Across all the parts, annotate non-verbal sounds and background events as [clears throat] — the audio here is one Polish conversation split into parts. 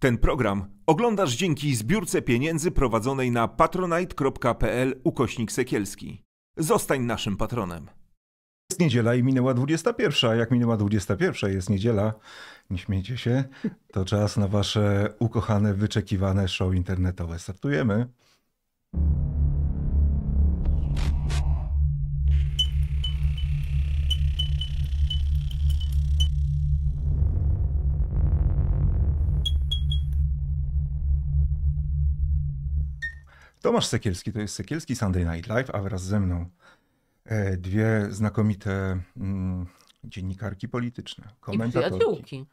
Ten program oglądasz dzięki zbiórce pieniędzy prowadzonej na patronite.pl ukośnik sekielski. Zostań naszym patronem. Jest niedziela i minęła 21. Jak minęła 21, jest niedziela, nie śmiejcie się, to czas na wasze ukochane, wyczekiwane show internetowe. Startujemy. Tomasz Sekielski to jest Sekielski Sunday Night Live, a wraz ze mną e, dwie znakomite mm, dziennikarki polityczne, komentatorki.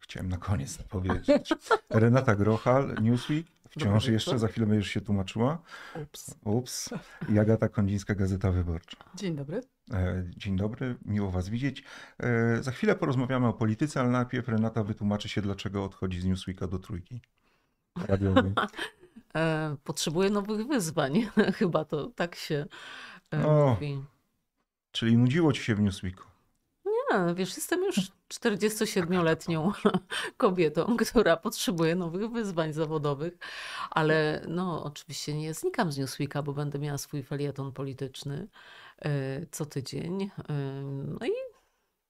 Chciałem na koniec powiedzieć. [laughs] Renata Grochal, Newsweek, wciąż jeszcze, za chwilę będziesz się tłumaczyła. Ups. Ups. I Agata Kondzińska, Gazeta Wyborcza. Dzień dobry. E, dzień dobry, miło Was widzieć. E, za chwilę porozmawiamy o polityce, ale najpierw Renata wytłumaczy się, dlaczego odchodzi z Newsweeka do trójki. Radiowej. [laughs] E, potrzebuje nowych wyzwań. [laughs] Chyba to tak się no, mówi. Czyli nudziło ci się w Newsweeku? Nie, wiesz, jestem już 47-letnią [laughs] [laughs] kobietą, która potrzebuje nowych wyzwań zawodowych, ale no oczywiście nie znikam z Newsweeka, bo będę miała swój felieton polityczny e, co tydzień. No i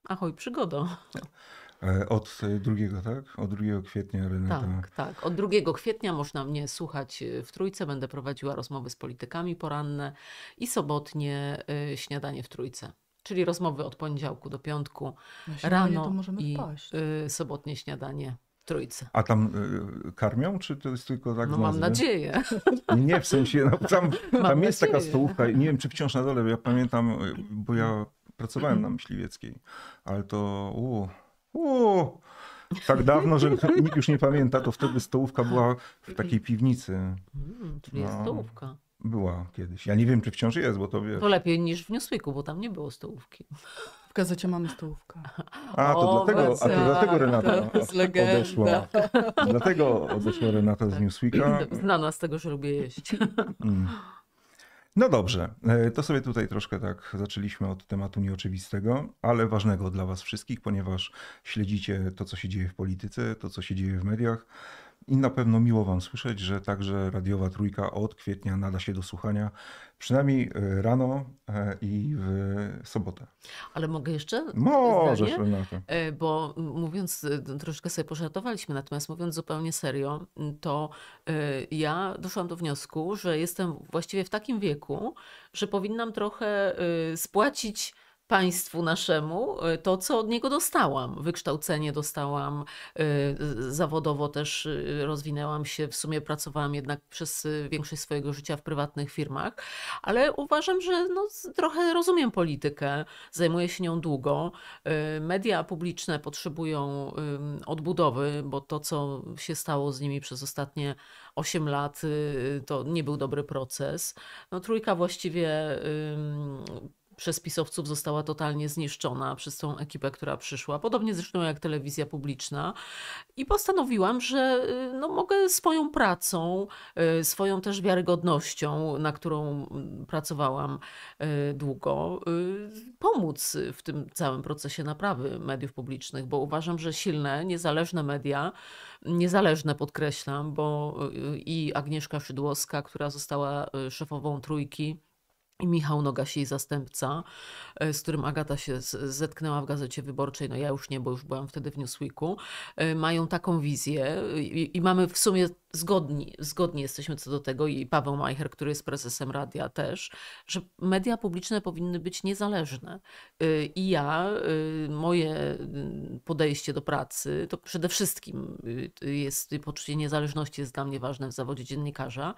ahoj przygoda. No. E, od e, drugiego, tak? Od 2 kwietnia Renata. Tak, tak. Od 2 kwietnia można mnie słuchać e, w Trójce. Będę prowadziła rozmowy z politykami poranne i sobotnie śniadanie w Trójce. Czyli rozmowy od poniedziałku do piątku no rano i sobotnie śniadanie Trójce. A tam y, karmią, czy to jest tylko tak? No mam nadzieję. [laughs] Nie, w sensie, no, tam, tam jest nadzieję. taka stołówka, nie wiem czy wciąż na dole, ja pamiętam, bo ja pracowałem na [clears throat] Myśliwieckiej, ale to Uuu, tak dawno, że [laughs] nikt już nie pamięta, to wtedy stołówka była w takiej piwnicy. Mm, czyli no, jest stołówka. Była kiedyś. Ja nie wiem, czy wciąż jest, bo to wiesz. To lepiej niż w Newsweeku, bo tam nie było stołówki. W gazecie mamy stołówkę. A, to o, dlatego, a to dlatego Renata to jest odeszła. Dlatego odeszła Renata z Newsweeka. Znana z tego, że lubię jeść. Mm. No dobrze, e, to sobie tutaj troszkę tak zaczęliśmy od tematu nieoczywistego, ale ważnego dla Was wszystkich, ponieważ śledzicie to, co się dzieje w polityce, to, co się dzieje w mediach. I na pewno miło Wam słyszeć, że także radiowa trójka od kwietnia nada się do słuchania, przynajmniej e, rano e, i w sobotę. Ale mogę jeszcze? Może, e, bo mówiąc, troszkę sobie pożartowaliśmy, natomiast mówiąc zupełnie serio, to ja doszłam do wniosku, że jestem właściwie w takim wieku, że powinnam trochę spłacić państwu naszemu e, to, co od niego dostałam. Wykształcenie dostałam, e, zawodowo też e, rozwinęłam się, w sumie pracowałam jednak przez większość swojego życia w prywatnych firmach, ale uważam, że no, trochę rozumiem politykę, zajmuję się nią długo. Media publiczne potrzebują odbudowy, bo to, co się stało z nimi przez ostatnie 8 lat, to nie był dobry proces. No, trójka właściwie przez pisowców została totalnie zniszczona przez tą ekipę, która przyszła. Podobnie zresztą jak telewizja publiczna. I postanowiłam, że y, no, mogę swoją pracą, y, swoją też wiarygodnością, na którą pracowałam y, długo, pomóc w tym całym procesie naprawy mediów publicznych, bo uważam, że silne, niezależne media, niezależne podkreślam, bo i Agnieszka Szydłowska, która została szefową trójki, Michał Nogasi, jej zastępca, e, z którym Agata się zetknęła w Gazecie Wyborczej, no ja już nie, bo już byłam wtedy w Newsweeku, e, mają taką wizję i, i mamy w sumie zgodni, zgodni jesteśmy co do tego i Paweł Majcher, który jest prezesem radia też, że media publiczne powinny być niezależne. E, I ja, moje podejście do pracy, to przede wszystkim jest poczucie niezależności jest dla mnie ważne w zawodzie dziennikarza,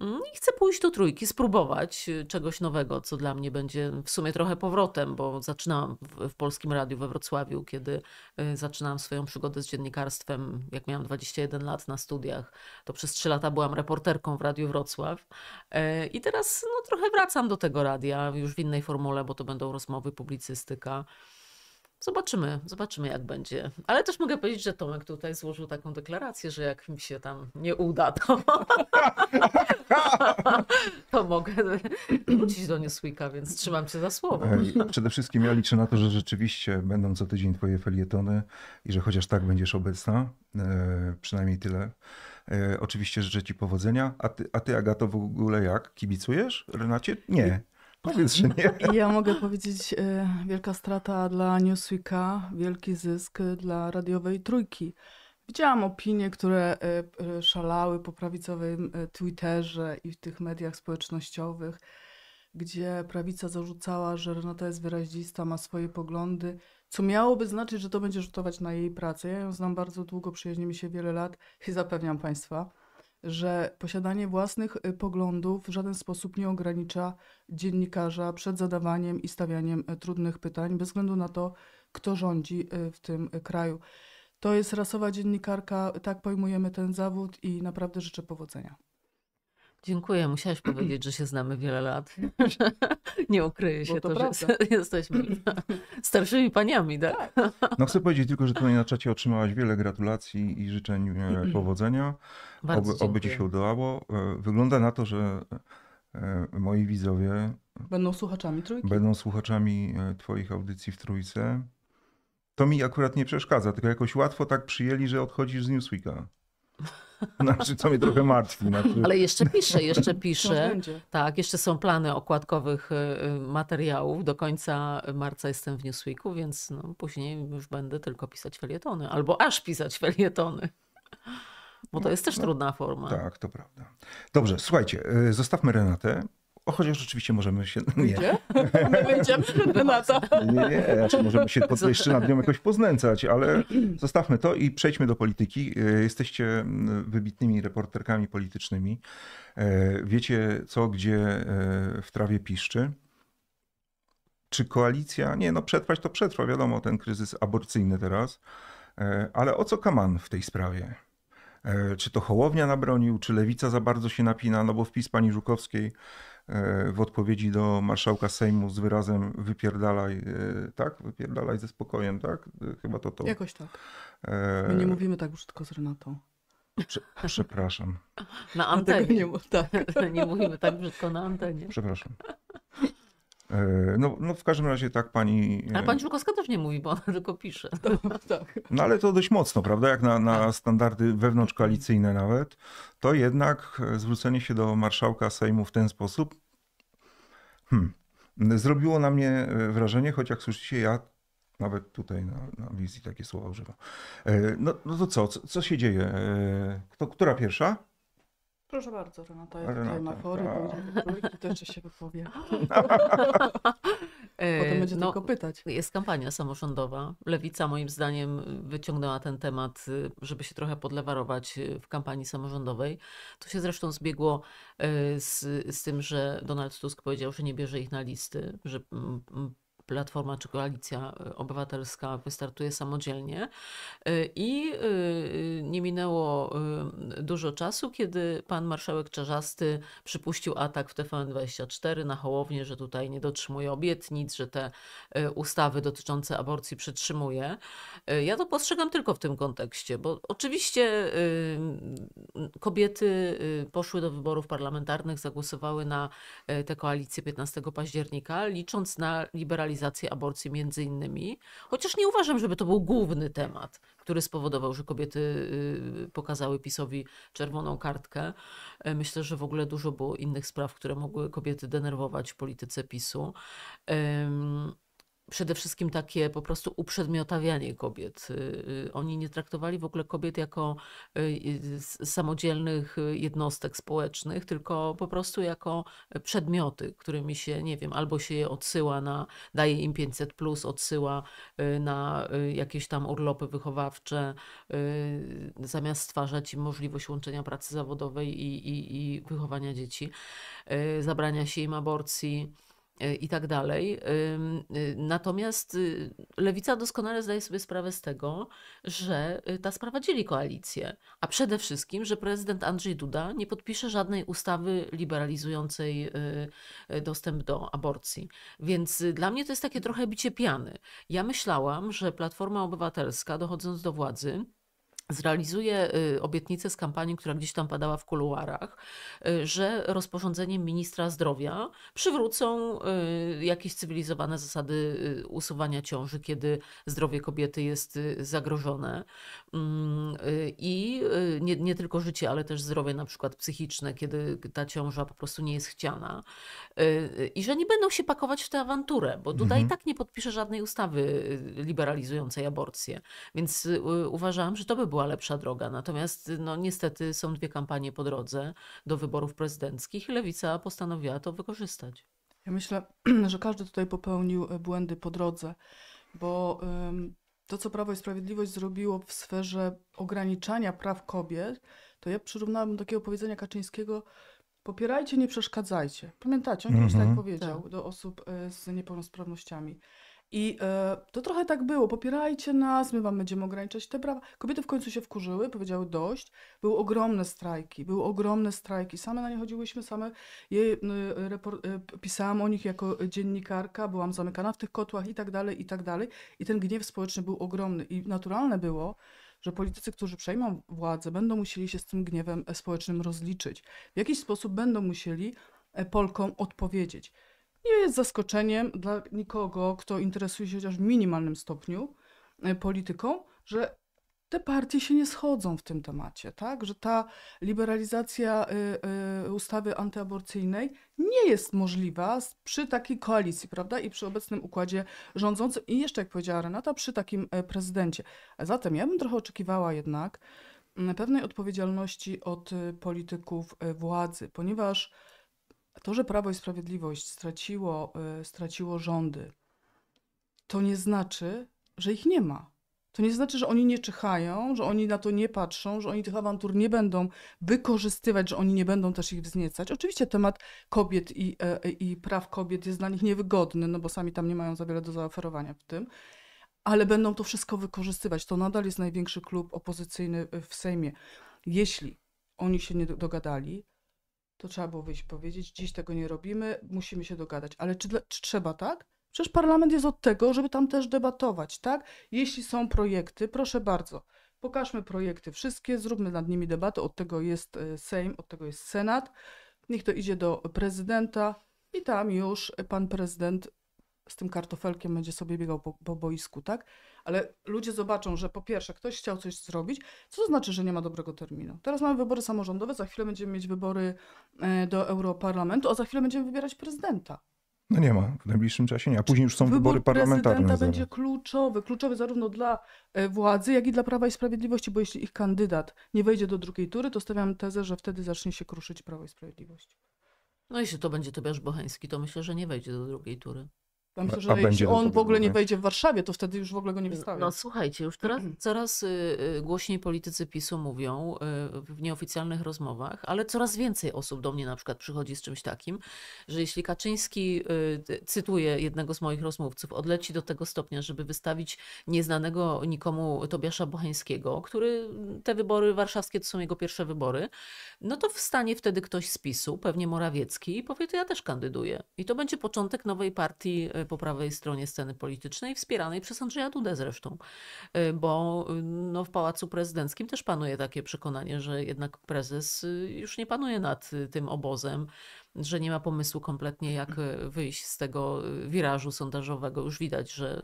Mm, I chcę pójść do trójki, spróbować y, czegoś nowego, co dla mnie będzie w sumie trochę powrotem, bo zaczynałam w Polskim Radiu we Wrocławiu, kiedy y, zaczynałam swoją przygodę z dziennikarstwem, jak miałam 21 lat na studiach, to przez 3 lata byłam reporterką w Radiu Wrocław. E, I teraz no, trochę wracam do tego radia, już w innej formule, bo to będą rozmowy, publicystyka. Zobaczymy, zobaczymy jak będzie. Ale też mogę powiedzieć, że Tomek tutaj złożył taką deklarację, że jak mi się tam nie uda, to, [laughs] to mogę wrócić do Newsweeka, więc trzymam cię za słowo. Przede wszystkim ja liczę na to, że rzeczywiście będą co tydzień twoje felietony i że chociaż tak będziesz obecna, e, przynajmniej tyle. E, oczywiście życzę Ci powodzenia. A ty, a ty Agato, w ogóle jak? Kibicujesz Renacie? Nie. Powiedz, że nie. Ja mogę powiedzieć, e, wielka strata dla Newsweeka, wielki zysk dla radiowej trójki. Widziałam opinie, które e, e, szalały po prawicowym Twitterze i w tych mediach społecznościowych, gdzie prawica zarzucała, że Renata jest wyrazista, ma swoje poglądy, co miałoby znaczyć, że to będzie rzutować na jej pracę. Ja ją znam bardzo długo, przyjaźnimy się wiele lat i zapewniam Państwa, że posiadanie własnych y, poglądów w żaden sposób nie ogranicza dziennikarza przed zadawaniem i stawianiem y, trudnych pytań, bez względu na to, kto rządzi y, w tym kraju. To jest rasowa dziennikarka, tak pojmujemy ten zawód i naprawdę życzę powodzenia. Dziękuję. Musiałeś [clears throat] powiedzieć, że się znamy wiele lat. [clears throat] [laughs] Nie ukryje się to, to że [laughs] jesteśmy [clears throat] starszymi paniami, tak? tak? [laughs] No chcę powiedzieć tylko, że tutaj na czacie otrzymałaś wiele gratulacji i życzeń e, powodzenia. Bardzo oby, oby ci się udało. E, wygląda na to, że e, moi widzowie będą słuchaczami trójki. Będą słuchaczami twoich audycji w trójce. To mi akurat nie przeszkadza, tylko jakoś łatwo tak przyjęli, że odchodzisz z Newsweeka. [laughs] Znaczy, co mnie trochę martwi. Znaczy... Ale jeszcze piszę, jeszcze piszę. Tak, jeszcze są plany okładkowych y, y, materiałów. Do końca marca jestem w Newsweeku, więc no, później już będę tylko pisać felietony. Albo aż pisać felietony. Bo to jest też no, trudna forma. Tak, to prawda. Dobrze, słuchajcie, y, zostawmy Renatę. O, chociaż oczywiście możemy się... [laughs] [laughs] [laughs] Nie, nie będziemy, Renata. Nie, nie, znaczy możemy się pod jeszcze nad nią jakoś poznęcać, ale [clears throat] zostawmy to i przejdźmy do polityki. E, jesteście wybitnymi reporterkami politycznymi. E, wiecie co, gdzie e, w trawie piszczy czy koalicja, nie no przetrwać to przetrwa, wiadomo, ten kryzys aborcyjny teraz, ale o co Kaman w tej sprawie? Czy to Hołownia nabronił, czy Lewica za bardzo się napina, no bo wpis pani Żukowskiej E, w odpowiedzi do marszałka Sejmu z wyrazem wypierdalaj, e, tak? Wypierdalaj ze spokojem, tak? E, chyba to to. Jakoś tak. My nie mówimy tak brzydko z Renatą. przepraszam. Na antenie. Nie, tak. [laughs] nie mówimy tak brzydko na antenie. Przepraszam. E, no, no, w każdym razie tak pani. E, ale pani Żukowska też nie mówi, bo ona tylko pisze. [laughs] Tak, tak. No ale to dość mocno, prawda? Jak na, na standardy wewnątrzkoalicyjne nawet, to jednak e, zwrócenie się do marszałka Sejmu w ten sposób hmm, zrobiło na mnie wrażenie, choć jak słyszycie, ja nawet tutaj na, na wizji takie słowa używam. No, no to co? co? co się dzieje? Kto, która pierwsza? Proszę bardzo, Renata, ja Renata, na fory, a... pójdę do to jeszcze się wypowiem. [laughs] [laughs] Potem będzie e, no, tylko pytać. Jest kampania samorządowa. Lewica moim zdaniem wyciągnęła ten temat, y, żeby się trochę podlewarować y, w kampanii samorządowej. To się zresztą zbiegło e, z, z tym, że Donald Tusk powiedział, że nie bierze ich na listy, że Platforma czy Koalicja e, Obywatelska wystartuje samodzielnie. E, I e, nie minęło dużo czasu, kiedy pan marszałek Czarzasty przypuścił atak w TVN24 na Hołownię, że tutaj nie dotrzymuje obietnic, że te ustawy dotyczące aborcji przytrzymuje. Ja to postrzegam tylko w tym kontekście, bo oczywiście kobiety poszły do wyborów parlamentarnych, zagłosowały na tę koalicję 15 października, licząc na liberalizację legalizację aborcji między innymi, chociaż nie uważam, żeby to był główny temat, który spowodował, że kobiety y, pokazały PiSowi czerwoną kartkę. E, myślę, że w ogóle dużo było innych spraw, które mogły kobiety denerwować w polityce PiSu przede wszystkim takie po prostu uprzedmiotawianie kobiet. Y, y, oni nie traktowali w ogóle kobiet jako y, samodzielnych jednostek społecznych, tylko po prostu jako przedmioty, którymi się, nie wiem, albo się je odsyła na, daje im 500+, plus, odsyła na jakieś tam urlopy wychowawcze, zamiast stwarzać im możliwość łączenia pracy zawodowej i, i, i wychowania dzieci, zabrania się im aborcji, Y, i tak dalej. Y, natomiast y, lewica doskonale zdaje sobie sprawę z tego, że ta sprawa dzieli koalicję, a przede wszystkim, że prezydent Andrzej Duda nie podpisze żadnej ustawy liberalizującej dostęp do aborcji. Więc dla mnie to jest takie trochę bicie piany. Ja myślałam, że Platforma Obywatelska, dochodząc do władzy, zrealizuje y, obietnicę z kampanii, która gdzieś tam padała w kuluarach, y, że rozporządzeniem ministra zdrowia przywrócą y, jakieś cywilizowane zasady usuwania ciąży, kiedy zdrowie kobiety jest zagrożone mm, i nie, nie tylko życie, ale też zdrowie na przykład psychiczne, kiedy ta ciąża po prostu nie jest chciana i że nie będą się pakować w tę awanturę, bo tutaj mhm. i tak nie podpisze żadnej ustawy liberalizującej aborcję, więc uważam, że to by było była lepsza droga. Natomiast no, niestety są dwie kampanie po drodze do wyborów prezydenckich i lewica postanowiła to wykorzystać. Ja myślę, [clears throat] że każdy tutaj popełnił e, błędy po drodze, bo to, co Prawo i Sprawiedliwość zrobiło w sferze ograniczania praw kobiet, to ja przyrównałabym do takiego powiedzenia Kaczyńskiego, popierajcie, nie przeszkadzajcie. Pamiętacie, on kiedyś tak mhm. powiedział tak. do osób e, z niepełnosprawnościami. I e, to trochę tak było. Popierajcie nas, my wam będziemy ograniczać te prawa. Kobiety w końcu się wkurzyły, powiedziały dość. Były ogromne strajki, były ogromne strajki. Same na nie chodziłyśmy, same e, pisałam o nich jako dziennikarka, byłam zamykana w tych kotłach i tak dalej, i tak dalej. I ten gniew społeczny był ogromny. I naturalne było, że politycy, którzy przejmą władzę, będą musieli się z tym gniewem e, społecznym rozliczyć. W jakiś sposób będą musieli e, Polkom odpowiedzieć nie jest zaskoczeniem dla nikogo, kto interesuje się chociaż w minimalnym stopniu e, polityką, że te partie się nie schodzą w tym temacie, tak? Że ta liberalizacja y, y, ustawy antyaborcyjnej nie jest możliwa przy takiej koalicji, prawda? I przy obecnym układzie rządzącym i jeszcze, jak powiedziała Renata, przy takim e, prezydencie. Zatem ja bym trochę oczekiwała jednak mm, pewnej odpowiedzialności od y, polityków e, władzy, ponieważ to, że Prawo i Sprawiedliwość straciło, y, straciło rządy, to nie znaczy, że ich nie ma. To nie znaczy, że oni nie czyhają, że oni na to nie patrzą, że oni tych awantur nie będą wykorzystywać, że oni nie będą też ich wzniecać. Oczywiście temat kobiet i, e, e, i praw kobiet jest dla nich niewygodny, no bo sami tam nie mają za wiele do zaoferowania w tym, ale będą to wszystko wykorzystywać. To nadal jest największy klub opozycyjny w Sejmie. Jeśli oni się nie dogadali, to trzeba było wyjść powiedzieć, dziś tego nie robimy, musimy się dogadać. Ale czy, czy trzeba tak? Przecież parlament jest od tego, żeby tam też debatować, tak? Jeśli są projekty, proszę bardzo, pokażmy projekty wszystkie, zróbmy nad nimi debatę, od tego jest e, Sejm, od tego jest Senat, niech to idzie do prezydenta i tam już pan prezydent z tym kartofelkiem będzie sobie biegał po, po boisku, tak? ale ludzie zobaczą, że po pierwsze ktoś chciał coś zrobić, co to znaczy, że nie ma dobrego terminu. Teraz mamy wybory samorządowe, za chwilę będziemy mieć wybory e, do Europarlamentu, a za chwilę będziemy wybierać prezydenta. No nie ma w najbliższym czasie, nie. a później już są Wybór wybory parlamentarne. Prezydenta będzie kluczowy, kluczowy zarówno dla e, władzy, jak i dla Prawa i Sprawiedliwości, bo jeśli ich kandydat nie wejdzie do drugiej tury, to stawiam tezę, że wtedy zacznie się kruszyć Prawo i Sprawiedliwość. No jeśli to będzie Tobiasz Boheński, to myślę, że nie wejdzie do drugiej tury myślę, że a jeśli on w ogóle nie wejdzie w Warszawie, to wtedy już w ogóle go nie wystawią. No słuchajcie, już teraz mhm. coraz y, y, głośniej politycy PiSu mówią y, w nieoficjalnych rozmowach, ale coraz więcej osób do mnie na przykład przychodzi z czymś takim, że jeśli Kaczyński, cytuję jednego z moich rozmówców, odleci do tego stopnia, żeby wystawić nieznanego nikomu Tobiasza Bocheńskiego, który mm, te wybory warszawskie to są jego pierwsze wybory, no to wstanie wtedy ktoś z PiSu, pewnie Morawiecki i powie, to ja też kandyduję. I to będzie początek nowej partii po prawej stronie sceny politycznej, wspieranej przez Andrzeja Dudę zresztą, y, bo y, no, w Pałacu Prezydenckim też panuje takie przekonanie, że jednak prezes y, już nie panuje nad tym obozem, że nie ma pomysłu kompletnie, jak wyjść z tego wirażu sondażowego. Już widać, że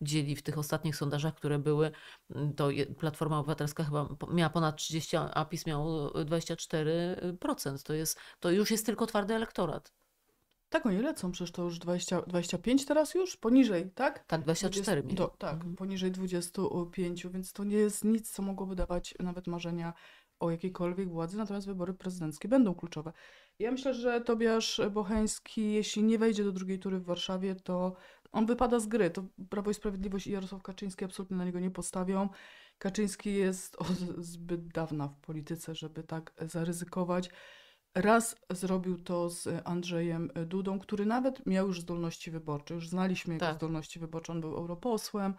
dzieli w tych ostatnich sondażach, które były, to Platforma Obywatelska chyba miała ponad 30, a PiS miał 24%. To, jest, to już jest tylko twardy elektorat. Tak, oni lecą, przecież to już 20, 25 teraz już, poniżej, tak? Tak, 24 20, do, Tak, mhm. poniżej 25, więc to nie jest nic, co mogłoby dawać nawet marzenia o jakiejkolwiek władzy, natomiast wybory prezydenckie będą kluczowe. Ja myślę, że Tobiasz Bocheński, jeśli nie wejdzie do drugiej tury w Warszawie, to on wypada z gry. To Prawo i Sprawiedliwość i Jarosław Kaczyński absolutnie na niego nie postawią. Kaczyński jest od zbyt dawna w polityce, żeby tak zaryzykować. Raz zrobił to z Andrzejem Dudą, który nawet miał już zdolności wyborcze. Już znaliśmy jego tak. zdolności wyborcze, on był europosłem,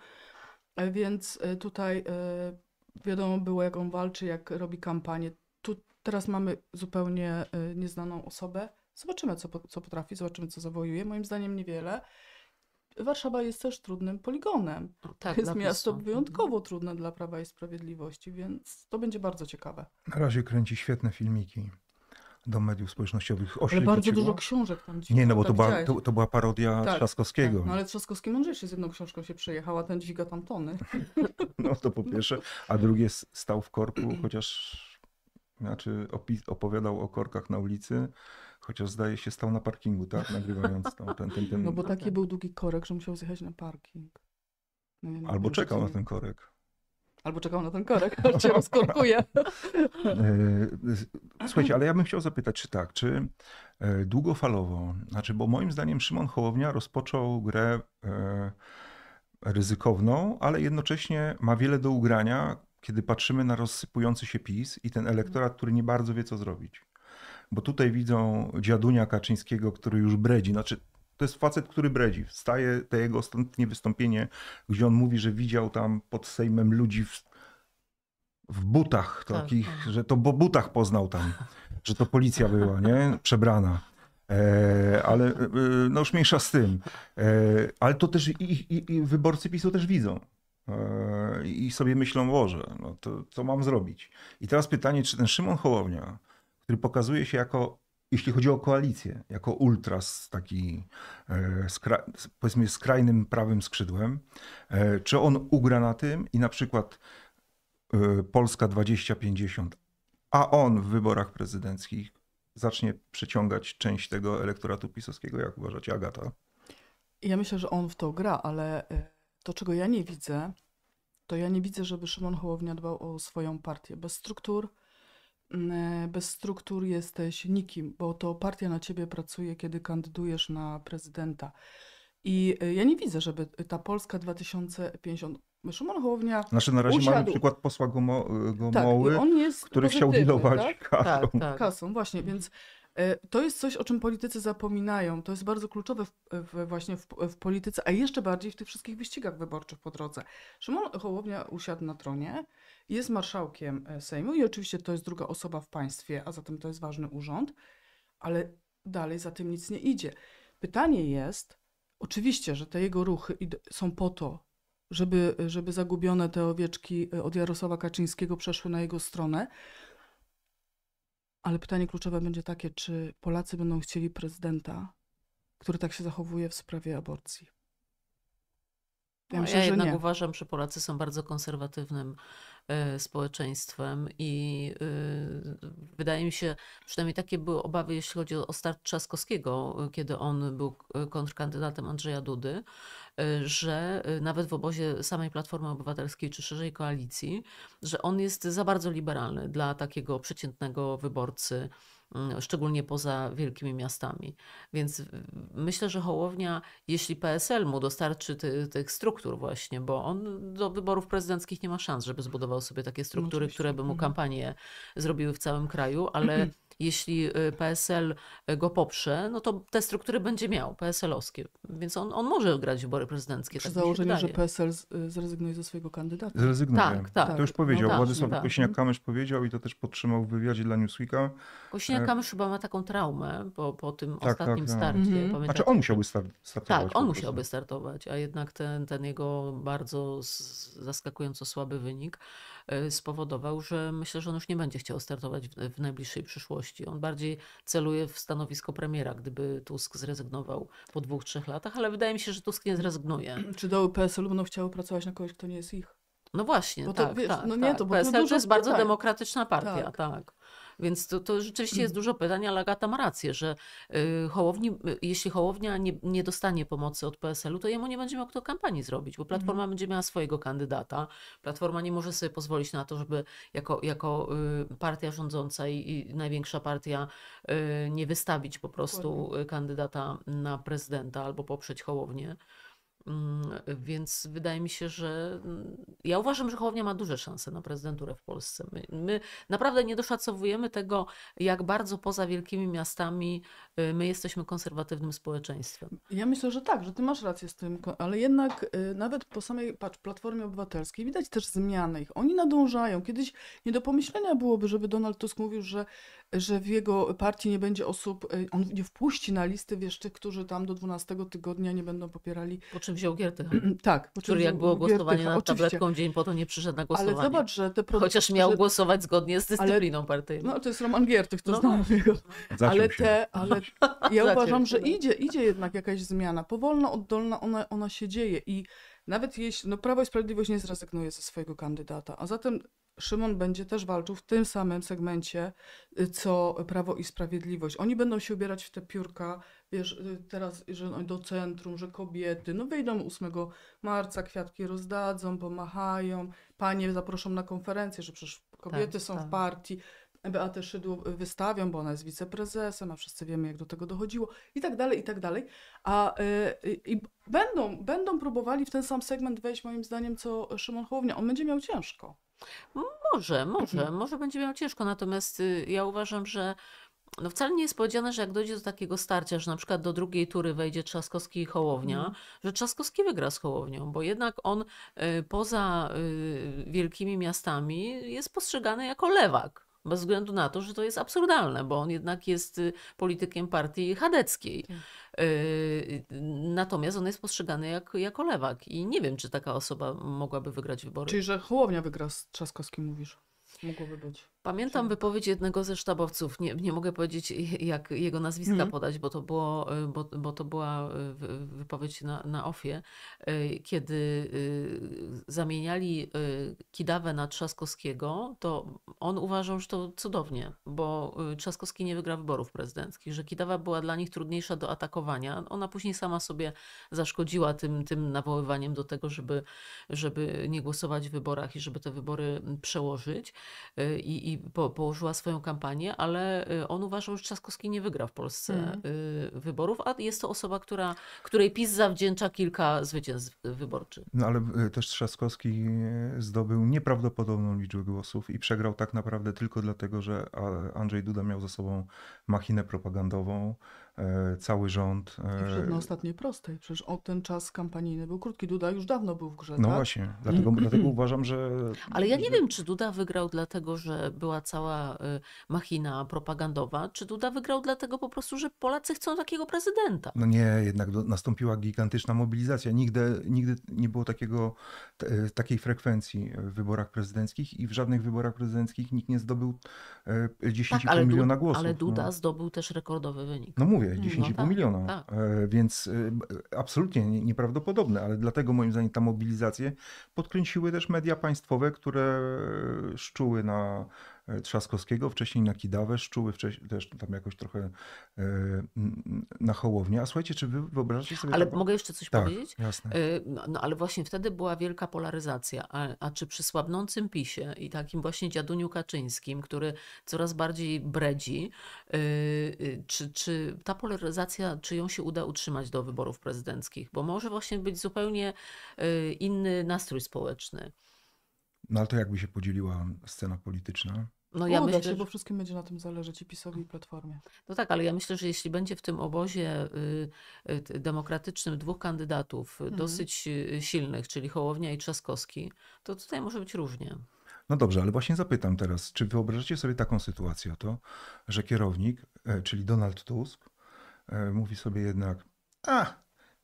więc e, tutaj e, wiadomo było, jak on walczy, jak robi kampanię. Tu teraz mamy zupełnie e, nieznaną osobę. Zobaczymy, co, co potrafi, zobaczymy, co zawojuje. Moim zdaniem niewiele. Warszawa jest też trudnym poligonem. No tak, jest miasto wyjątkowo trudne dla Prawa i Sprawiedliwości, więc to będzie bardzo ciekawe. Na razie kręci świetne filmiki do mediów społecznościowych. Ale bardzo dużo książek tam dzisiaj. Nie, no bo to była, to, to była parodia tak, tak. Trzaskowskiego. Tak. No ale Trzaskowski mądrzejszy z jedną książką się przejechała, ten dźwiga tam tony. [laughs] No to po no. pierwsze, a drugie stał w korku, [clears throat] chociaż znaczy opowiadał o korkach na ulicy, chociaż zdaje się stał na parkingu, tak, nagrywając tam, ten, ten, ten... No bo tak, taki tak. był długi korek, że musiał zjechać na parking. No, Albo czekał na ten korek. Albo czekał na ten korek, [laughs] aż cię rozkorkuje. [laughs] E, słuchajcie, ale ja bym chciał zapytać, czy tak, czy e, długofalowo, znaczy, bo moim zdaniem Szymon Hołownia rozpoczął grę e, ryzykowną, ale jednocześnie ma wiele do ugrania, kiedy patrzymy na rozsypujący się PiS i ten elektorat, który nie bardzo wie, co zrobić. Bo tutaj widzą dziadunia Kaczyńskiego, który już bredzi. Znaczy, to jest facet, który bredzi. Wstaje te jego ostatnie wystąpienie, gdzie on mówi, że widział tam pod Sejmem ludzi w, w butach tak, tak. takich, tak, że to po butach poznał tam, że to policja była, nie? Przebrana. E, ale e, no już mniejsza z tym. E, ale to też i, i, i wyborcy PiSu też widzą e, i sobie myślą, Boże, no to co mam zrobić? I teraz pytanie, czy ten Szymon Hołownia, który pokazuje się jako jeśli chodzi o koalicję, jako ultras, taki e, skra powiedzmy skrajnym prawym skrzydłem, e, czy on ugra na tym i na przykład e, Polska 2050, a on w wyborach prezydenckich zacznie przyciągać część tego elektoratu pisowskiego, jak uważacie, Agata? Ja myślę, że on w to gra, ale to, czego ja nie widzę, to ja nie widzę, żeby Szymon Hołownia dbał o swoją partię. Bez struktur, Mm, e, bez struktur jesteś nikim, bo to partia na ciebie pracuje, kiedy kandydujesz na prezydenta. I e, ja nie widzę, żeby ta Polska 2050. Szymon Hołownia. Znaczy na razie usiadł. mamy przykład posła Gomo, tak, Gomoły, tak, który chciał dealować tak? kasą. Tak, tak. kasą. Właśnie, więc E, to jest coś, o czym politycy zapominają. To jest bardzo kluczowe w, w, właśnie w, w, polityce, a jeszcze bardziej w tych wszystkich wyścigach wyborczych po drodze. Szymon Hołownia usiadł na tronie, jest marszałkiem e, Sejmu i oczywiście to jest druga osoba w państwie, a zatem to jest ważny urząd, ale dalej za tym nic nie idzie. Pytanie jest, oczywiście, że te jego ruchy są po to, żeby, żeby zagubione te owieczki e, od Jarosława Kaczyńskiego przeszły na jego stronę, ale pytanie kluczowe będzie takie, czy Polacy będą chcieli prezydenta, który tak się zachowuje w sprawie aborcji? Ja, no, myślę, ja jednak nie. uważam, że Polacy są bardzo konserwatywnym E, społeczeństwem i e, wydaje mi się, przynajmniej takie były obawy, jeśli chodzi o start Trzaskowskiego, kiedy on był e, kontrkandydatem Andrzeja Dudy, że nawet w obozie samej Platformy Obywatelskiej czy szerzej koalicji, że on jest za bardzo liberalny dla takiego przeciętnego wyborcy Mm, szczególnie poza wielkimi miastami. Więc myślę, że Hołownia, jeśli PSL mu dostarczy ty, tych struktur właśnie, bo on do wyborów prezydenckich nie ma szans, żeby zbudował sobie takie struktury, no, które by mu mhm. kampanię zrobiły w całym kraju, ale [clears throat] jeśli y, PSL go poprze, no to te struktury będzie miał, PSL-owskie. Więc on, on może grać w wybory prezydenckie. Przy tak założeniu, że PSL y, zrezygnuje ze swojego kandydata. Zrezygnuje. Tak, tak, tak. To już powiedział. No tak, Władysław no tak. Kosiniak-Kamysz mhm. powiedział i to też podtrzymał w wywiadzie dla Newsweeka. Kosiniak-Kamysz e, chyba ma taką traumę po, po tym tak, tak ostatnim tak, starcie. Mhm. Pamiętacie? Znaczy on musiałby startować. Tak, on musiałby startować, a jednak ten, ten jego bardzo zaskakująco słaby wynik y, spowodował, że myślę, że on już nie będzie chciał startować w, w najbliższej przyszłości. On bardziej celuje w stanowisko premiera, gdyby Tusk zrezygnował po dwóch, trzech latach, ale wydaje mi się, że Tusk nie zrezygnuje. Czy do PSL będą chciały pracować na kogoś, kto nie jest ich? No właśnie, bo to, tak, wiesz, tak, no nie, to, tak. bo PSL to, to jest bardzo demokratyczna partia, tak. tak. Więc to, to rzeczywiście jest mm. dużo pytań, ale Agata ma rację, że y, Hołowni, y, jeśli Hołownia nie, nie dostanie pomocy od PSL-u, to jemu nie będzie miał kto kampanii zrobić, bo mhm. Platforma mm. będzie miała swojego kandydata. Platforma nie może sobie pozwolić na to, żeby jako, jako y, partia rządząca i, i największa partia nie wystawić po prostu Dokładnie. kandydata na prezydenta albo poprzeć Hołownię. Mm, więc wydaje mi się, że mm, ja uważam, że Hołownia ma duże szanse na prezydenturę w Polsce. My, my naprawdę nie doszacowujemy tego, jak bardzo poza wielkimi miastami Y, my jesteśmy konserwatywnym społeczeństwem. Ja myślę, że tak, że ty masz rację z tym, ale jednak y, nawet po samej patrz, Platformie Obywatelskiej widać też zmiany ich. Oni nadążają. Kiedyś nie do pomyślenia byłoby, żeby Donald Tusk mówił, że, że w jego partii nie będzie osób, y, on nie wpuści na listy, wiesz, tych, którzy tam do 12 tygodnia nie będą popierali. Po czym wziął Giertycha. Mm, mm, tak. Po czym który jak było głosowanie Giertycha, nad tabletką dzień po to nie przyszedł na głosowanie. Ale zobacz, że te produkty, Chociaż miał że... głosować zgodnie z dyscypliną ale... partyjną. No to jest Roman Giertych, to no. znam jego. Ale te, ale [laughs] Ja uważam, że idzie, idzie jednak jakaś zmiana. Powolna, oddolna, ona, ona się dzieje. I nawet jeśli, no Prawo i Sprawiedliwość nie zrezygnuje ze swojego kandydata, a zatem Szymon będzie też walczył w tym samym segmencie, y, co Prawo i Sprawiedliwość. Oni będą się ubierać w te piórka, wiesz, y, teraz że do centrum, że kobiety, no wyjdą 8 marca, kwiatki rozdadzą, pomachają, panie zaproszą na konferencję, że przecież kobiety tak, są tak. w partii. Beatę Szydło wystawią, bo ona jest wiceprezesem, a wszyscy wiemy, jak do tego dochodziło i tak dalej, i tak dalej. A y, y, będą, będą próbowali w ten sam segment wejść, moim zdaniem, co Szymon Hołownia. On będzie miał ciężko. Może, może, mhm. może będzie miał ciężko, natomiast y, ja uważam, że no wcale nie jest powiedziane, że jak dojdzie do takiego starcia, że na przykład do drugiej tury wejdzie Trzaskowski i Hołownia, mm. że Trzaskowski wygra z Hołownią, bo jednak on poza wielkimi miastami jest postrzegany jako lewak bez względu na to, że to jest absurdalne, bo on jednak jest y, politykiem partii chadeckiej. Tak. Y, natomiast on jest postrzegany jak, jako lewak i nie wiem, czy taka osoba mogłaby wygrać wybory. Czyli, że Hołownia wygra z Trzaskowskim, mówisz? Mogłoby być. Pamiętam wypowiedź jednego ze sztabowców, nie, nie mogę powiedzieć [laughs] jak jego nazwiska mm. podać, bo to, było, y, bo, bo to była y, wypowiedź na, na ofie, y, kiedy zamieniali Kidawę na Trzaskowskiego, to on uważał, że to cudownie, bo Trzaskowski nie wygra wyborów prezydenckich, że Kidawa była dla nich trudniejsza do atakowania. Ona później sama sobie zaszkodziła tym, tym nawoływaniem do tego, żeby, żeby nie głosować w wyborach i żeby te wybory mm, przełożyć i, i po, położyła swoją kampanię, ale y, on uważał, że Trzaskowski nie wygra w Polsce mm. Y, wyborów, a jest to osoba, która, której PiS zawdzięcza kilka zwycięstw wyborczych. No ale y, też Trzaskowski zdobył nieprawdopodobną liczbę głosów i przegrał tak naprawdę tylko dlatego, że Andrzej Duda miał za sobą machinę propagandową, E, cały rząd. E, I na ostatniej prostej. Przecież o ten czas kampanijny był krótki. Duda już dawno był w grze. No tak? właśnie, dlatego, mm. dlatego [clears throat] uważam, że. Ale ja nie że... wiem, czy Duda wygrał dlatego, że była cała y, machina propagandowa, czy Duda wygrał dlatego po prostu, że Polacy chcą takiego prezydenta. No nie, jednak nastąpiła gigantyczna mobilizacja. Nigdy, nigdy nie było takiego, e, takiej frekwencji w wyborach prezydenckich i w żadnych wyborach prezydenckich nikt nie zdobył 10,5 tak, miliona głosów. Ale Duda no. zdobył też rekordowy wynik. No mówię kosztuje 10,5 mm, no, tak, miliona. Tak. E, więc e, absolutnie nieprawdopodobne, ale dlatego moim zdaniem ta mobilizację podkręciły też media państwowe, które e, szczuły na Trzaskowskiego, wcześniej na Kidawę, Szczuły wcześniej, też tam jakoś trochę e, na Hołownię. A słuchajcie, czy wy wyobrażacie sobie... Ale mogę jeszcze coś tak, powiedzieć? jasne. E, no, no, ale właśnie wtedy była wielka polaryzacja. A, a czy przy słabnącym PiSie i takim właśnie dziaduniu Kaczyńskim, który coraz bardziej bredzi, e, czy, czy ta polaryzacja, czy ją się uda utrzymać do wyborów prezydenckich? Bo może właśnie być zupełnie inny nastrój społeczny. No ale to jakby się podzieliła scena polityczna? No ja Uda myślę, się, bo wszystkim będzie na tym zależeć i PiSowi i Platformie. No tak, ale ja myślę, że jeśli będzie w tym obozie y, y, demokratycznym dwóch kandydatów y, mhm. dosyć silnych, czyli Hołownia i Trzaskowski, to tutaj może być różnie. No dobrze, ale właśnie zapytam teraz, czy wyobrażacie sobie taką sytuację, to, że kierownik, e, czyli Donald Tusk, e, mówi sobie jednak, a,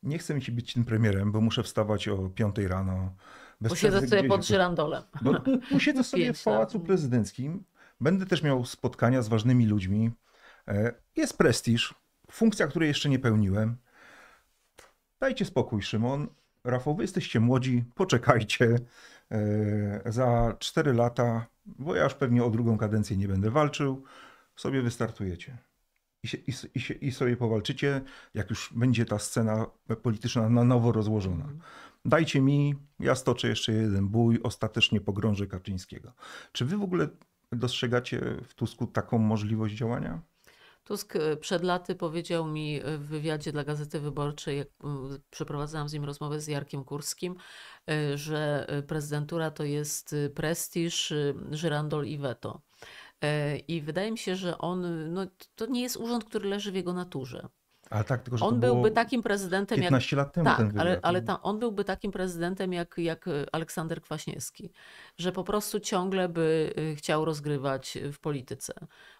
nie chcę mi się być tym premierem, bo muszę wstawać o 5 rano, bez Usiedzę sobie pod żyrandolem. No, usiedzę [laughs] sobie w Pałacu Prezydenckim Będę też miał spotkania z ważnymi ludźmi. E, jest prestiż, funkcja, której jeszcze nie pełniłem. Dajcie spokój, Szymon. Rafał, wy jesteście młodzi, poczekajcie. E, za 4 lata, bo ja już pewnie o drugą kadencję nie będę walczył, sobie wystartujecie. I, się, i, się, i sobie powalczycie, jak już będzie ta scena polityczna na nowo rozłożona. Dajcie mi, ja stoczę jeszcze jeden bój, ostatecznie pogrążę Kaczyńskiego. Czy wy w ogóle dostrzegacie w Tusku taką możliwość działania? Tusk e, przed laty powiedział mi e, w wywiadzie dla Gazety Wyborczej, jak przeprowadzałam z nim rozmowę z Jarkiem Kurskim, e, że prezydentura to jest prestiż, żyrandol i weto. I wydaje mi się, że on, no, to nie jest urząd, który leży w jego naturze ale tak, tylko że On byłby takim prezydentem 15 jak... lat temu. Tak, ale, ale no. ta, on byłby takim prezydentem jak, jak y, Aleksander Kwaśniewski, że po prostu ciągle by y, chciał rozgrywać w polityce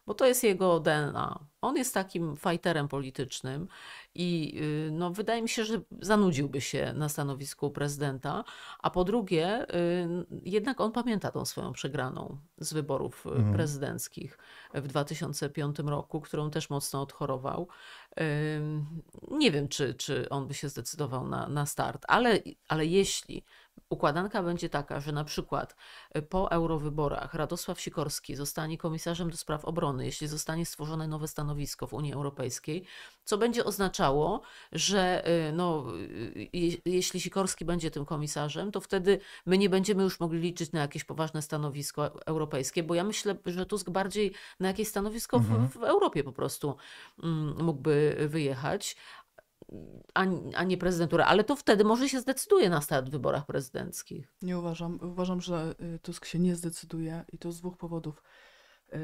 bo to jest jego DNA. On jest takim fajterem politycznym i y, no, wydaje mi się, że zanudziłby się na stanowisku prezydenta. A po drugie, y, jednak on pamięta tą swoją przegraną z wyborów y, mhm. prezydenckich w 2005 roku, którą też mocno odchorował. Nie wiem, czy, czy on by się zdecydował na, na start, ale, ale jeśli Układanka będzie taka, że na przykład y, po eurowyborach Radosław Sikorski zostanie komisarzem do spraw obrony, jeśli zostanie stworzone nowe stanowisko w Unii Europejskiej, co będzie oznaczało, że y, no, y, je, jeśli Sikorski będzie tym komisarzem, to wtedy my nie będziemy już mogli liczyć na jakieś poważne stanowisko europejskie, bo ja myślę, że Tusk bardziej na jakieś stanowisko mhm. w, w, Europie po prostu mm, mógłby wyjechać, a, a nie prezydenturę, ale to wtedy może się zdecyduje na start w wyborach prezydenckich. Nie uważam. Uważam, że y, Tusk się nie zdecyduje i to z dwóch powodów. Y,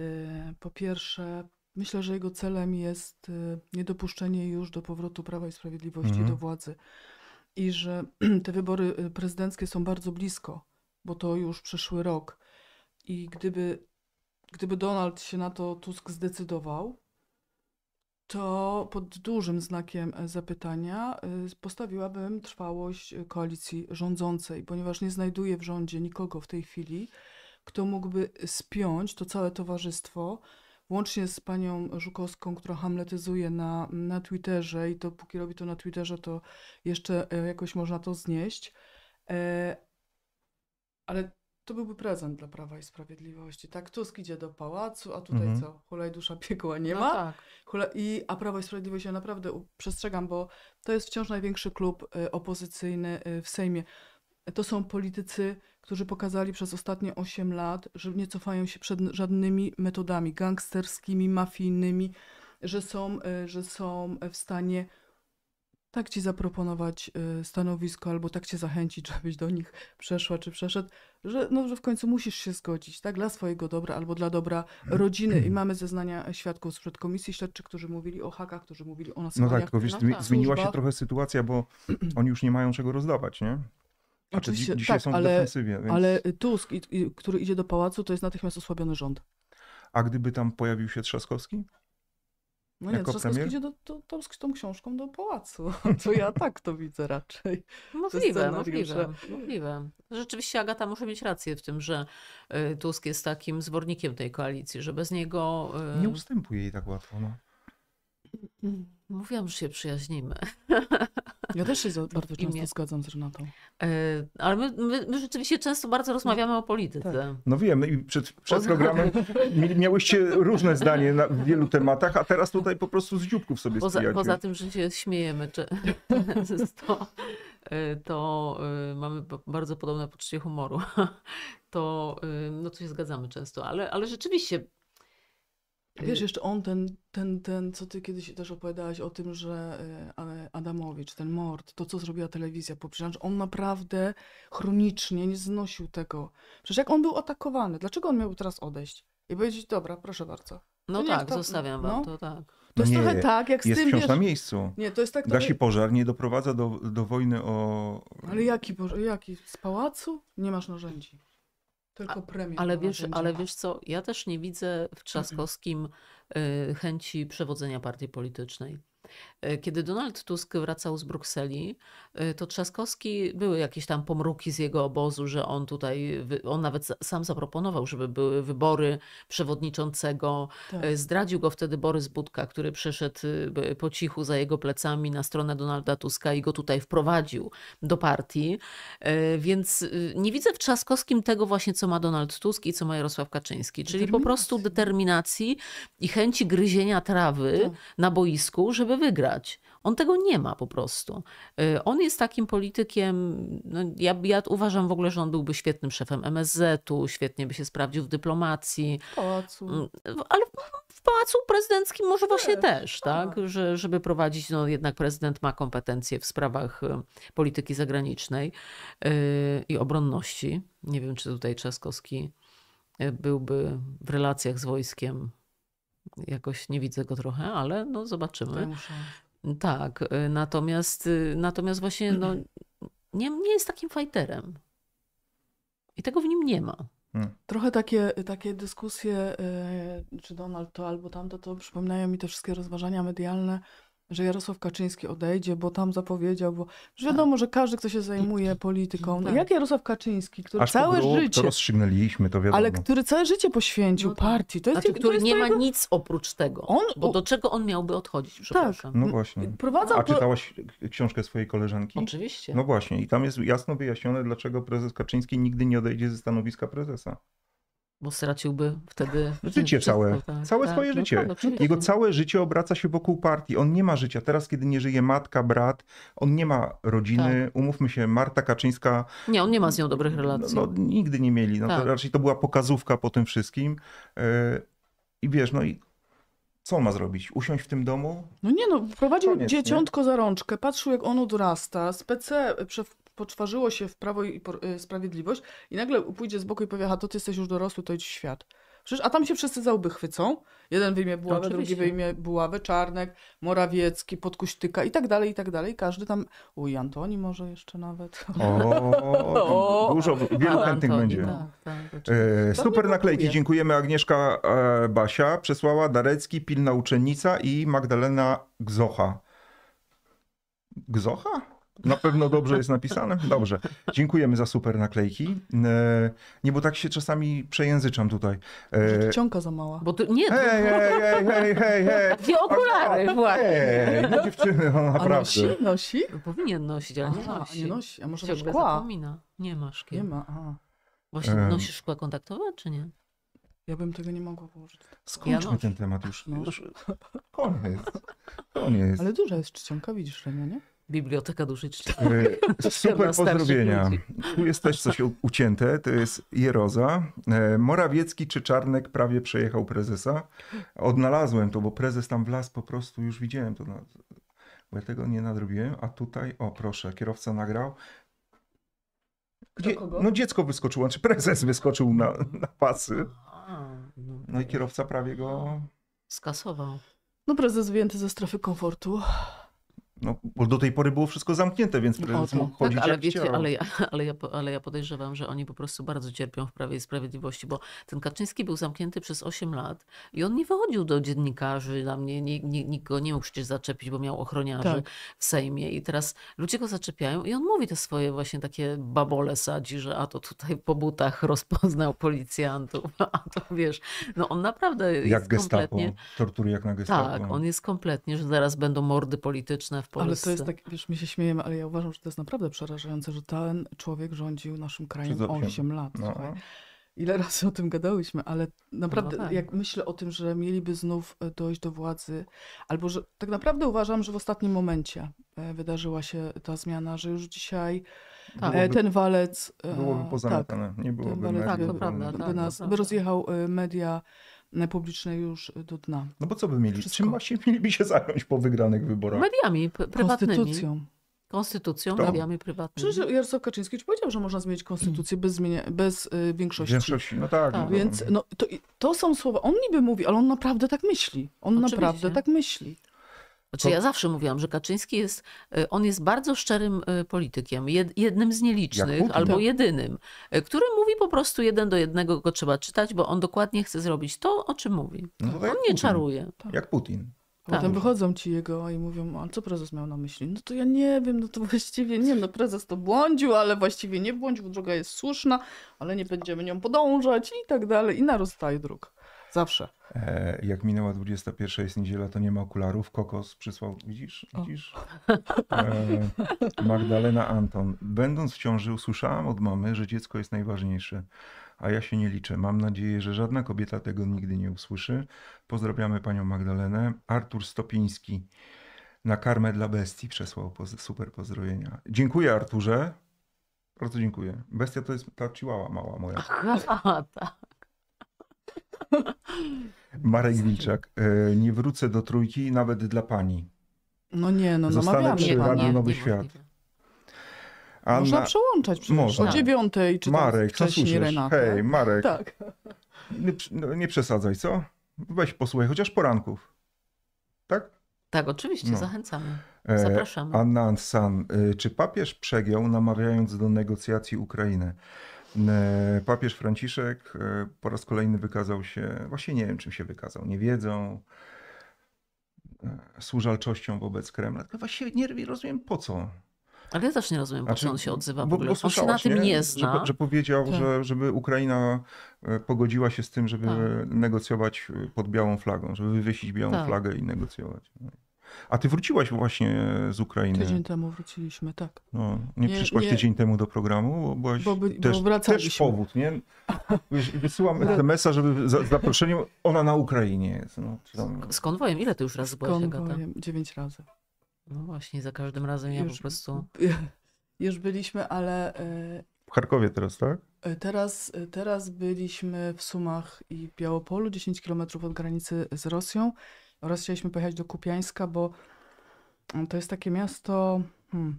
po pierwsze, myślę, że jego celem jest y, niedopuszczenie już do powrotu Prawa i Sprawiedliwości mhm. do władzy i że [clears throat] te wybory prezydenckie są bardzo blisko, bo to już przyszły rok. I gdyby, gdyby Donald się na to Tusk zdecydował, to pod dużym znakiem e, zapytania e, postawiłabym trwałość e, koalicji rządzącej, ponieważ nie znajduję w rządzie nikogo w tej chwili, kto mógłby spiąć to całe towarzystwo, łącznie z panią Żukowską, która hamletyzuje na, na Twitterze i to póki robi to na Twitterze, to jeszcze jakoś można to znieść. Ale to byłby prezent dla Prawa i Sprawiedliwości. Tak, Tusk idzie do pałacu, a tutaj mhm. co? Hulaj dusza piekła nie no ma. No tak. I, a Prawo i Sprawiedliwość ja naprawdę przestrzegam, bo to jest wciąż największy klub y, opozycyjny y, w Sejmie. To są politycy, którzy pokazali przez ostatnie 8 lat, że nie cofają się przed żadnymi metodami gangsterskimi, mafijnymi, że są, y, że są w stanie tak ci zaproponować y, stanowisko, albo tak cię zachęcić, [laughs] żebyś do nich przeszła czy przeszedł, że, no, że w końcu musisz się zgodzić, tak? Dla swojego dobra albo dla dobra mm. rodziny. I [clears throat] mamy zeznania e, świadków sprzed komisji śledczych, którzy mówili o hakach, którzy mówili o nasłaniach. No tak, tylko wiesz, no tak. zmieniła się trochę sytuacja, bo [clears throat] oni już nie mają czego rozdawać, nie? A Oczywiście, dzisiaj tak, są w ale, defensywie. Więc... Ale y, Tusk, który idzie do pałacu, to jest natychmiast osłabiony rząd. A gdyby tam pojawił się Trzaskowski? No nie, Trzaskowski idzie do, do, do, z tą książką do pałacu. [laughs] To ja tak to widzę raczej. Możliwe, możliwe, możliwe. Rzeczywiście Agata może mieć rację w tym, że y, Tusk jest takim zwornikiem tej koalicji, że bez niego... Y, nie ustępuje jej tak łatwo. No. Mm, mm. Mówiłam, że się przyjaźnimy. [laughs] Ja też się bardzo często imię. zgadzam z Renatą. E, ale my, my, my, rzeczywiście często bardzo rozmawiamy o polityce. Tak. No wiem, i przed, przed programem miałyście różne zdanie na wielu tematach, a teraz tutaj po prostu z dzióbków sobie poza, spijacie. Poza tym, że się śmiejemy, czy, [laughs] to, e, to e, mamy bardzo podobne poczucie humoru. [laughs] To, no to się zgadzamy często, ale, ale rzeczywiście Wiesz, jeszcze on, ten, ten, ten, co ty kiedyś też opowiadałaś o tym, że e, Adamowicz, ten mord, to co zrobiła telewizja po on naprawdę chronicznie nie znosił tego. Przecież jak on był atakowany, dlaczego on miał teraz odejść? I powiedzieć, dobra, proszę bardzo. No tak, to, zostawiam wam no. to, tak. To jest no nie, trochę tak, jak z jest tym... Jest wciąż wiesz, na miejscu. Nie, to jest tak... Gasi trochę... pożar nie doprowadza do, do wojny o... Ale jaki, jaki? Z pałacu? Nie masz narzędzi. Tylko premier. Ale wiesz, ale wiesz co, ja też nie widzę w Trzaskowskim y, chęci przewodzenia partii politycznej. E, kiedy Donald Tusk wracał z Brukseli, e, to Trzaskowski, były jakieś tam pomruki z jego obozu, że on tutaj, on nawet sam zaproponował, żeby były wybory przewodniczącego. Tak. E, zdradził go wtedy Borys Budka, który przeszedł po cichu za jego plecami na stronę Donalda Tuska i go tutaj wprowadził do partii. Więc nie widzę w Trzaskowskim tego właśnie, co ma Donald Tusk i co ma Jarosław Kaczyński, czyli po prostu determinacji i chęci gryzienia trawy tak. na boisku, żeby wygrać. On tego nie ma po prostu. Y, on jest takim politykiem, no ja, ja uważam w ogóle, że on byłby świetnym szefem MSZ-u, świetnie by się sprawdził w dyplomacji. W pałacu. Mm, ale w pałacu prezydenckim może tak, właśnie nie. też, tak. tak? Że, żeby prowadzić, no jednak prezydent ma kompetencje w sprawach y, polityki zagranicznej y, i obronności. Nie wiem, czy tutaj Trzaskowski byłby w relacjach z wojskiem Jakoś nie widzę go trochę, ale no zobaczymy. Tak, y, natomiast, y, natomiast właśnie no, mm. nie, nie jest takim fajterem. I tego w nim nie ma. Hmm. Trochę takie, takie dyskusje, y, czy Donald to albo tamto, to przypominają mi te wszystkie rozważania medialne że Jarosław Kaczyński odejdzie, bo tam zapowiedział, bo że tak. wiadomo, że każdy, kto się zajmuje polityką, no, no tak. jak Jarosław Kaczyński, który Aż całe grób, życie... To rozstrzygnęliśmy, to wiadomo. Ale który całe życie poświęcił no tak. partii. To jest, znaczy, który nie ma jego... nic oprócz tego. On... Bo do czego on miałby odchodzić? Tak. No właśnie. Prowadza... A czytałaś książkę swojej koleżanki? Oczywiście. No właśnie. I tam jest jasno wyjaśnione, dlaczego prezes Kaczyński nigdy nie odejdzie ze stanowiska prezesa bo straciłby wtedy... Życie wszystko, całe, tak, całe tak, swoje no tak, życie. No, Jego całe życie obraca się wokół partii. On nie ma życia. Teraz, kiedy nie żyje matka, brat, on nie ma rodziny. Tak. Umówmy się, Marta Kaczyńska... Nie, on nie ma z nią dobrych no, relacji. No, no nigdy nie mieli. No, to tak. raczej to była pokazówka po tym wszystkim. E, I wiesz, no i co on ma zrobić? Usiąść w tym domu? No nie no, prowadził Koniec, dzieciątko nie? za rączkę, patrzył jak ono dorasta, z PC poczwarzyło się w Prawo i y, Sprawiedliwość i nagle pójdzie z boku i powie, a to ty jesteś już dorosły, to idź świat. Przecież, a tam się wszyscy za łby chwycą. Jeden wyjmie buławę, no, drugi wyjmie buławy Czarnek, Morawiecki, Podkuśtyka i tak dalej, i tak dalej. Każdy tam, uj, Antoni może jeszcze nawet. O, [laughs] o dużo, wielu chętnych tak, będzie. Tak, tak, e, super naklejki, dziękujemy. Agnieszka e, Basia przesłała, Darecki, Pilna Uczennica i Magdalena Gzocha. Gzocha? Na pewno dobrze jest napisane? Dobrze. Dziękujemy za super naklejki. E, nie, bo tak się czasami przejęzyczam tutaj. Czcionka e, za mała. Bo tu, nie, hej, hej, hej, hej, hej, hej. Dwie okulary a, właśnie. Hej, no dziewczyny, no naprawdę. A nosi? Nosi? Powinien nosić, ale nie nosi. A, nie nosi. a może ma szkła? Zapomina. Nie ma szkieł. Nie ma, A Właśnie um. nosisz szkła kontaktowe, czy nie? Ja bym tego nie mogła położyć. Skończmy ja ten temat już. No. już. Koniec. Koniec. Ale duża jest czcionka, widzisz, że nie? Biblioteka Duszy Czciry. E, super pozdrowienia. Tu jest też coś ucięte, to jest Jeroza. E, Morawiecki czy Czarnek prawie przejechał prezesa. Odnalazłem to, bo prezes tam las po prostu, już widziałem to. Bo ja tego nie nadrobiłem, a tutaj, o proszę, kierowca nagrał. Gdzie, no dziecko wyskoczyło, czy znaczy prezes wyskoczył na, na pasy. No, no i kierowca prawie go... Skasował. No prezes wyjęty ze strefy komfortu. No, bo do tej pory było wszystko zamknięte, więc no, prezes mógł tak. chodzić tak, ale jak wiecie, ale ja, [laughs] ale, ja, ale ja podejrzewam, że oni po prostu bardzo cierpią w Prawie i Sprawiedliwości, bo ten Kaczyński był zamknięty przez 8 lat i on nie wychodził do dziennikarzy, na mnie nie, nie, nikt go nie mógł przecież zaczepić, bo miał ochroniarzy tak. w Sejmie i teraz ludzie go zaczepiają i on mówi te swoje właśnie takie babole sadzi, że a to tutaj po butach [laughs] rozpoznał policjantów, [laughs] a to wiesz, no on naprawdę jak jest gestapo, kompletnie... tortury jak na gestapo. Tak, on jest kompletnie, że zaraz będą mordy polityczne w Polsce. Ale to jest tak, wiesz, my się śmiejemy, ale ja uważam, że to jest naprawdę przerażające, że ten człowiek rządził naszym krajem 8 lat. No, no. Ile razy o tym gadałyśmy, ale naprawdę, no, tak. jak myślę o tym, że mieliby znów e, dojść do władzy, albo że tak naprawdę uważam, że w ostatnim momencie e, wydarzyła się ta zmiana, że już dzisiaj e, byłoby, ten walec. Byłoby pozamykane, tak, nie byłoby. Walec, tak, to prawda, by, tak, nas, by rozjechał media publiczne już do dna. No bo co by mieli? Wszystko. Czym właśnie mieliby się zająć po wygranych wyborach? Mediami prywatnymi. Konstytucją. Konstytucją, Kto? mediami prywatnymi. Przecież Jarosław Kaczyński już powiedział, że można zmienić konstytucję bez, zmienia, bez y, większości. Większości, no tak. tak. No Więc no, to, to są słowa, on niby mówi, ale on naprawdę tak myśli. On Oczywiście. naprawdę tak myśli. Znaczy, ja zawsze mówiłam, że Kaczyński jest, e, on jest bardzo szczerym e, politykiem, jednym z nielicznych albo tak. jedynym, e, który mówi po prostu jeden do jednego, go trzeba czytać, bo on dokładnie chce zrobić to, o czym mówi. No, tak on nie Putin. czaruje. Tak. Jak Putin. Potem tak. wychodzą ci jego i mówią, a co prezes miał na myśli? No to ja nie wiem, no to [laughs] właściwie nie wiem, no prezes to błądził, ale właściwie nie błądził, droga jest słuszna, ale nie będziemy nią podążać i tak dalej. I narastaje dróg. Zawsze. E, jak minęła 21 jest niedziela, to nie ma okularów. Kokos przysłał, widzisz? widzisz? E, Magdalena Anton. Będąc w ciąży, usłyszałam od mamy, że dziecko jest najważniejsze, a ja się nie liczę. Mam nadzieję, że żadna kobieta tego nigdy nie usłyszy. Pozdrawiamy panią Magdalenę. Artur Stopiński na karmę dla bestii przesłał poz super pozdrowienia. Dziękuję Arturze. Bardzo dziękuję. Bestia to jest ta ciłała mała moja. Aha, ta. Marek Wilczak, e, nie wrócę do trójki nawet dla pani. No nie, no Zostanę namawiamy przy Radiu nie, Nowy nie, Świat. Anna... Można przełączać przecież Można. o dziewiątej czy Marek, co słyszysz? Hej, Marek. Tak. Nie, no, nie, przesadzaj, co? Weź posłuchaj chociaż poranków. Tak? Tak, oczywiście, no. zachęcamy. E, Zapraszamy. Anna San, y, czy papież przegiął namawiając do negocjacji Ukrainy? Yy, papież Franciszek yy, po raz kolejny wykazał się, właśnie nie wiem czym się wykazał, nie wiedzą, yy, służalczością wobec Kremla. Tylko właśnie nie rozumiem po co. Ale ja też nie rozumiem, po co znaczy, on się odzywa bo, w ogóle. On się na tym nie, nie zna. Że, że powiedział, tak. że żeby Ukraina pogodziła się z tym, żeby tak. negocjować pod białą flagą, żeby wywiesić białą tak. flagę i negocjować. A ty wróciłaś właśnie z Ukrainy. Tydzień temu wróciliśmy, tak. No, nie, nie przyszłaś nie. tydzień temu do programu, bo byłaś bo by, też, bo też powód, nie? [laughs] Wysyłam SMS-a, żeby za, zaproszeniem ona na Ukrainie jest. No, tam... Z konwojem, ile ty już razy byłaś? Z konwojem, dziewięć razy. No właśnie, za każdym razem ja po prostu... [laughs] Już byliśmy, ale... E, w Charkowie teraz, tak? E, teraz, e, teraz byliśmy w Sumach i Białopolu, 10 km od granicy z Rosją oraz chcieliśmy pojechać do Kupiańska, bo mm, to jest takie miasto, hmm,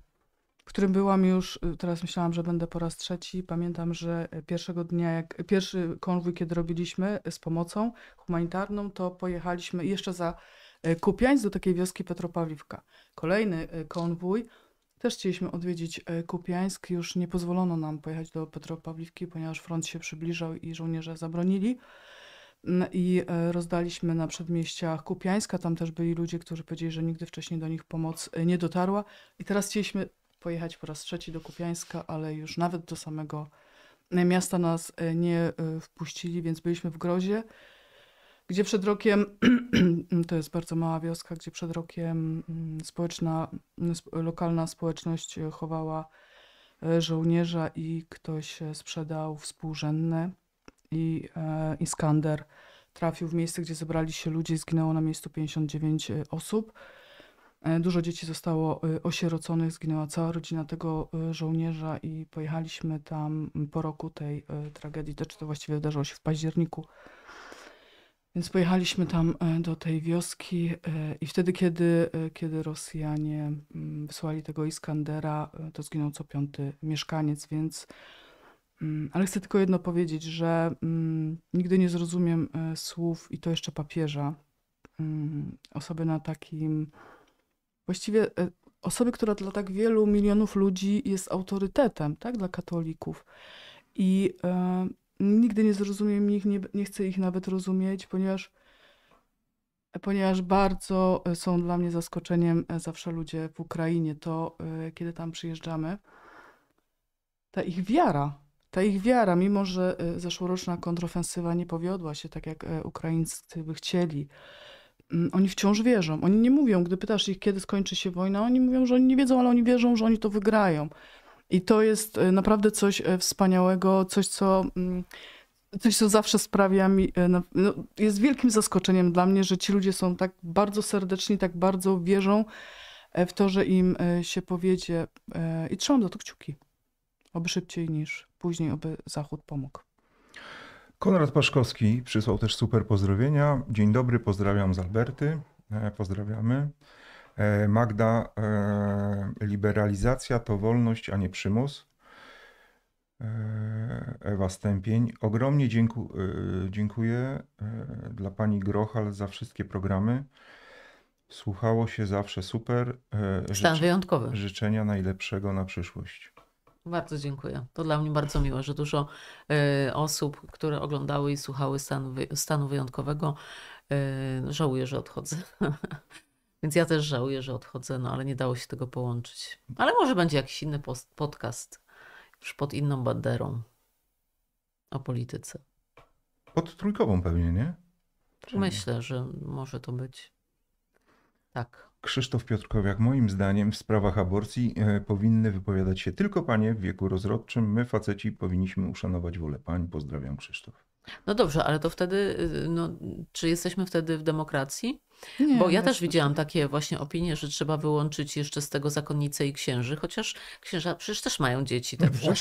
w którym byłam już, y, teraz myślałam, że będę po raz trzeci. Pamiętam, że e, pierwszego dnia, jak e, pierwszy konwój, kiedy robiliśmy e, z pomocą humanitarną, to pojechaliśmy jeszcze za Kupiańsk do takiej wioski Petropawliwka. Kolejny konwój, też chcieliśmy odwiedzić Kupiańsk, już nie pozwolono nam pojechać do Petropawliwki, ponieważ front się przybliżał i żołnierze zabronili. No i e, rozdaliśmy na przedmieściach Kupiańska. Tam też byli ludzie, którzy powiedzieli, że nigdy wcześniej do nich pomoc e, nie dotarła. I teraz chcieliśmy pojechać po raz trzeci do Kupiańska, ale już nawet do samego e, miasta nas nie wpuścili, więc byliśmy w Grozie, gdzie przed rokiem, [clears throat] to jest bardzo mała wioska, gdzie przed rokiem mm, społeczna, mm, lokalna społeczność chowała żołnierza i ktoś sprzedał współrzędne i e, Iskander trafił w miejsce, gdzie zebrali się ludzie, zginęło na miejscu 59 e, osób. E, dużo dzieci zostało osieroconych, zginęła cała rodzina tego żołnierza i pojechaliśmy tam po roku tej tragedii. To, czy to właściwie wydarzyło się w październiku. Więc pojechaliśmy tam do tej wioski i wtedy, kiedy, kiedy Rosjanie mm, wysłali tego Iskandera, to zginął co piąty mieszkaniec, więc Mm, ale chcę tylko jedno powiedzieć, że mm, nigdy nie zrozumiem e, słów i to jeszcze papieża. Mm, osoby na takim. Właściwie e, osoby, która dla tak wielu milionów ludzi jest autorytetem, tak, dla katolików. I y, nigdy nie zrozumiem ich, nie, nie chcę ich nawet rozumieć, ponieważ, ponieważ bardzo są dla mnie zaskoczeniem zawsze ludzie w Ukrainie, to y, kiedy tam przyjeżdżamy, ta ich wiara, ta ich wiara, mimo że y, zeszłoroczna kontrofensywa nie powiodła się tak, jak e, Ukraińcy by chcieli, mm, oni wciąż wierzą. Oni nie mówią, gdy pytasz ich, kiedy skończy się wojna, oni mówią, że oni nie wiedzą, ale oni wierzą, że oni to wygrają. I to jest e, naprawdę coś e, wspaniałego, coś, co, mm, coś, co zawsze sprawia mi. No, jest wielkim zaskoczeniem dla mnie, że ci ludzie są tak bardzo serdeczni, tak bardzo wierzą w to, że im się powiedzie. I trzymam za to kciuki. Oby szybciej niż później oby Zachód pomógł. Konrad Paszkowski przysłał też super pozdrowienia. Dzień dobry, pozdrawiam z Alberty. E, pozdrawiamy. E, Magda, e, liberalizacja to wolność, a nie przymus. Ewa Stępień. Ogromnie dzięku, dziękuję dla pani Grochal za wszystkie programy. Słuchało się zawsze super. Stan wyjątkowy. Życzenia najlepszego na przyszłość. Bardzo dziękuję. To dla mnie bardzo miłe, że dużo y, osób, które oglądały i słuchały stanu, stanu wyjątkowego, y, e, żałuję, że odchodzę. [laughs] Więc ja też żałuję, że odchodzę, no ale nie dało się tego połączyć. Ale może będzie jakiś inny post, podcast, już pod inną banderą o polityce. Pod trójkową pewnie, nie? Czy Myślę, nie? że może to być. Tak. Krzysztof Piotrkowiak, moim zdaniem w sprawach aborcji e, powinny wypowiadać się tylko panie w wieku rozrodczym. My, faceci, powinniśmy uszanować wolę pań. Pozdrawiam, Krzysztof. No dobrze, ale to wtedy, y, no, czy jesteśmy wtedy w demokracji? Nie, Bo ja też widziałam takie właśnie opinie, że trzeba wyłączyć jeszcze z tego zakonnice i księży, chociaż księża przecież też mają dzieci, także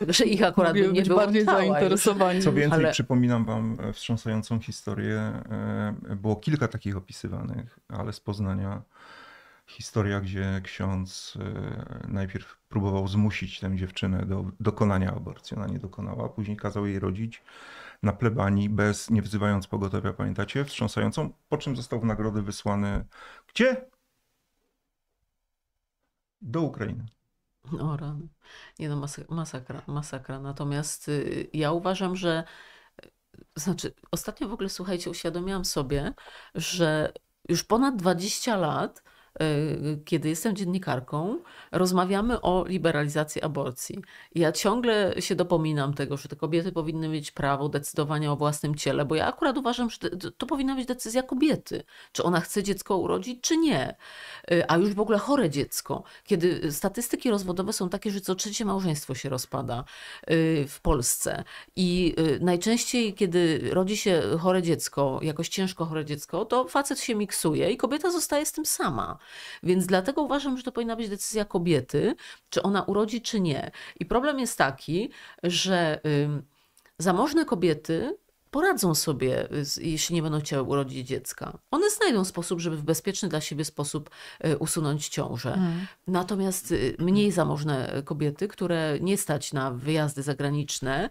no [laughs] że ich akurat nie było. bardziej zainteresowani. Co więcej, ale... przypominam wam wstrząsającą historię. E, było kilka takich opisywanych, ale z Poznania historia, gdzie ksiądz e, najpierw próbował zmusić tę dziewczynę do dokonania aborcji. Ona nie dokonała, później kazał jej rodzić na plebanii, bez, nie wzywając pogotowia, pamiętacie, wstrząsającą, po czym został w nagrodę wysłany gdzie? Do Ukrainy. O rany. Nie no, masakra, masakra. Natomiast y, ja uważam, że y, znaczy, ostatnio w ogóle, słuchajcie, uświadomiłam sobie, że już ponad 20 lat E, kiedy jestem dziennikarką, rozmawiamy o liberalizacji aborcji. ja ciągle się dopominam tego, że te kobiety powinny mieć prawo decydowania o własnym ciele, bo ja akurat uważam, że to powinna być decyzja kobiety, czy ona chce dziecko urodzić, czy nie. E, a już w ogóle chore dziecko, kiedy statystyki rozwodowe są takie, że co trzecie małżeństwo się rozpada e, w Polsce. I najczęściej, kiedy rodzi się chore dziecko, jakoś ciężko chore dziecko, to facet się miksuje i kobieta zostaje z tym sama. Więc dlatego uważam, że to powinna być decyzja kobiety, czy ona urodzi, czy nie. I problem jest taki, że zamożne kobiety poradzą sobie, jeśli nie będą chciały urodzić dziecka. One znajdą sposób, żeby w bezpieczny dla siebie sposób y, usunąć ciążę. Mm. Natomiast y, mniej zamożne y, kobiety, które nie stać na wyjazdy zagraniczne,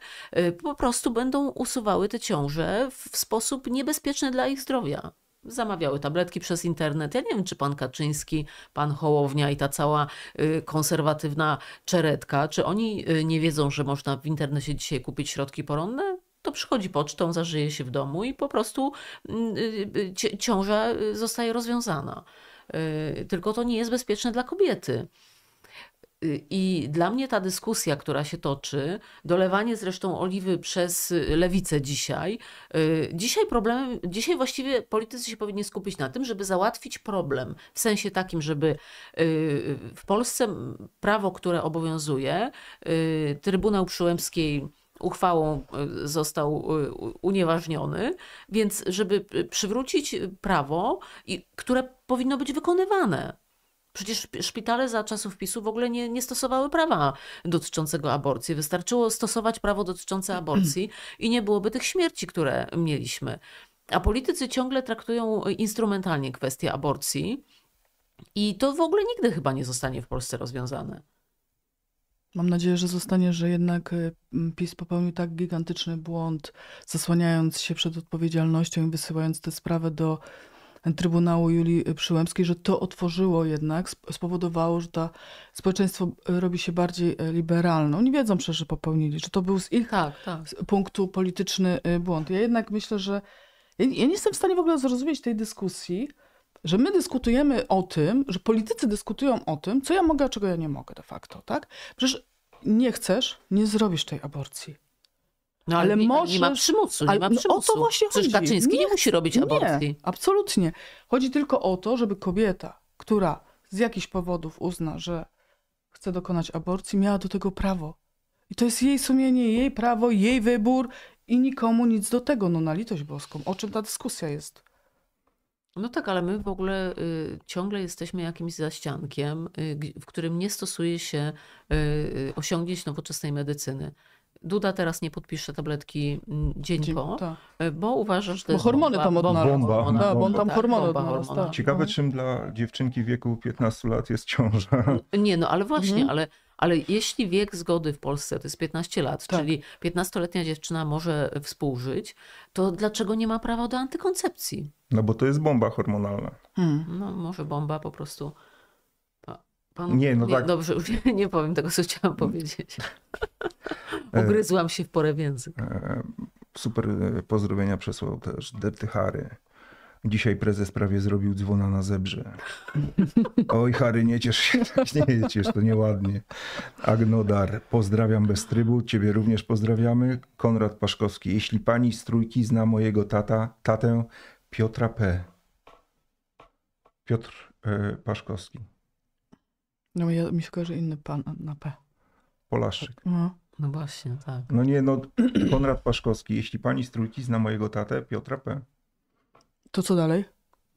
po prostu będą usuwały te ciąże w sposób niebezpieczny dla ich zdrowia zamawiały tabletki przez internet. Ja nie wiem, czy pan Kaczyński, pan Hołownia i ta cała y, konserwatywna czeretka, czy oni y, nie wiedzą, że można w internecie dzisiaj kupić środki poronne? to przychodzi pocztą, zażyje się w domu i po prostu mm, y, ciąża zostaje rozwiązana. Tylko to nie jest bezpieczne dla kobiety. Y, I dla mnie ta dyskusja, która się toczy, dolewanie zresztą oliwy przez lewicę dzisiaj, y, dzisiaj problem, dzisiaj właściwie politycy się powinni skupić na tym, żeby załatwić problem. W sensie takim, żeby y, w Polsce prawo, które obowiązuje, Trybunał Przyłębskiej uchwałą został unieważniony, więc żeby przywrócić prawo, które powinno być wykonywane. Przecież szpitale za czasów PiSu w ogóle nie, nie stosowały prawa dotyczącego aborcji. Wystarczyło stosować prawo dotyczące mm-hmm. aborcji i nie byłoby tych śmierci, które mieliśmy. A politycy ciągle traktują y, instrumentalnie kwestię aborcji i to w ogóle nigdy chyba nie zostanie w Polsce rozwiązane. Mam nadzieję, że zostanie, że jednak y, PiS popełnił tak gigantyczny błąd, zasłaniając się przed odpowiedzialnością i wysyłając tę sprawę do Trybunału Julii Przyłębskiej, że to otworzyło jednak, spowodowało, że to społeczeństwo e, robi się bardziej e, liberalne. Oni wiedzą przecież, że popełnili, że to był z ich tak, tak. punktu polityczny e, błąd. Ja jednak myślę, że ja nie jestem w stanie w ogóle zrozumieć tej dyskusji, że my dyskutujemy o tym, że politycy dyskutują o tym, co ja mogę, a czego ja nie mogę de facto, tak? Przecież nie chcesz, nie zrobisz tej aborcji. No ale, ale możesz... Nie ma przymusu, nie ale, ma przymusu. No, o to właśnie Przecież chodzi. Kaczyński nie, nie musi robić aborcji. Nie, absolutnie. Chodzi tylko o to, żeby kobieta, która z jakichś powodów uzna, że chce dokonać aborcji, miała do tego prawo. I to jest jej sumienie, jej prawo, jej wybór i nikomu nic do tego. No na litość boską. O czym ta dyskusja jest? No tak, ale my w ogóle y, ciągle jesteśmy jakimś zaściankiem, y, w którym nie stosuje się y, y osiągnięć nowoczesnej medycyny. Duda teraz nie podpisze tabletki mm, dzień, dzień po, ta. Y, bo uważa, że to bo hormony bomba, tam odnalazł. Bomba, bomba, ta, bo on tam tak, hormony odnalazł. Ta. Ciekawe, no. czym dla dziewczynki w wieku 15 lat jest ciąża. Nie, no ale właśnie, mhm. ale, ale jeśli wiek zgody w Polsce to jest 15 lat, tak. czyli 15-letnia dziewczyna może współżyć, to dlaczego nie ma prawa do antykoncepcji? No bo to jest bomba hormonalna. Hmm. No może bomba po prostu Panu, nie, no nie, tak. Dobrze, już nie, nie powiem tego, co chciałam mm. powiedzieć. [laughs] E, Ugryzłam się w porę w e, Super e, pozdrowienia przesłał też Dirty Harry. Dzisiaj prezes prawie zrobił dzwona na zebrze. [laughs] Oj, Harry, nie ciesz się, [laughs] nie ciesz, to nieładnie. Agnodar, pozdrawiam bez trybu, ciebie również pozdrawiamy. Konrad Paszkowski, jeśli pani z trójki zna mojego tata, tatę Piotra P. Piotr e, Paszkowski. No ja, mi się kojarzy inny pan na P. Polaszczyk. No. No właśnie, tak. No nie, no [clears throat] Konrad Paszkowski, jeśli pani z trójki zna mojego tatę, Piotra P. To co dalej?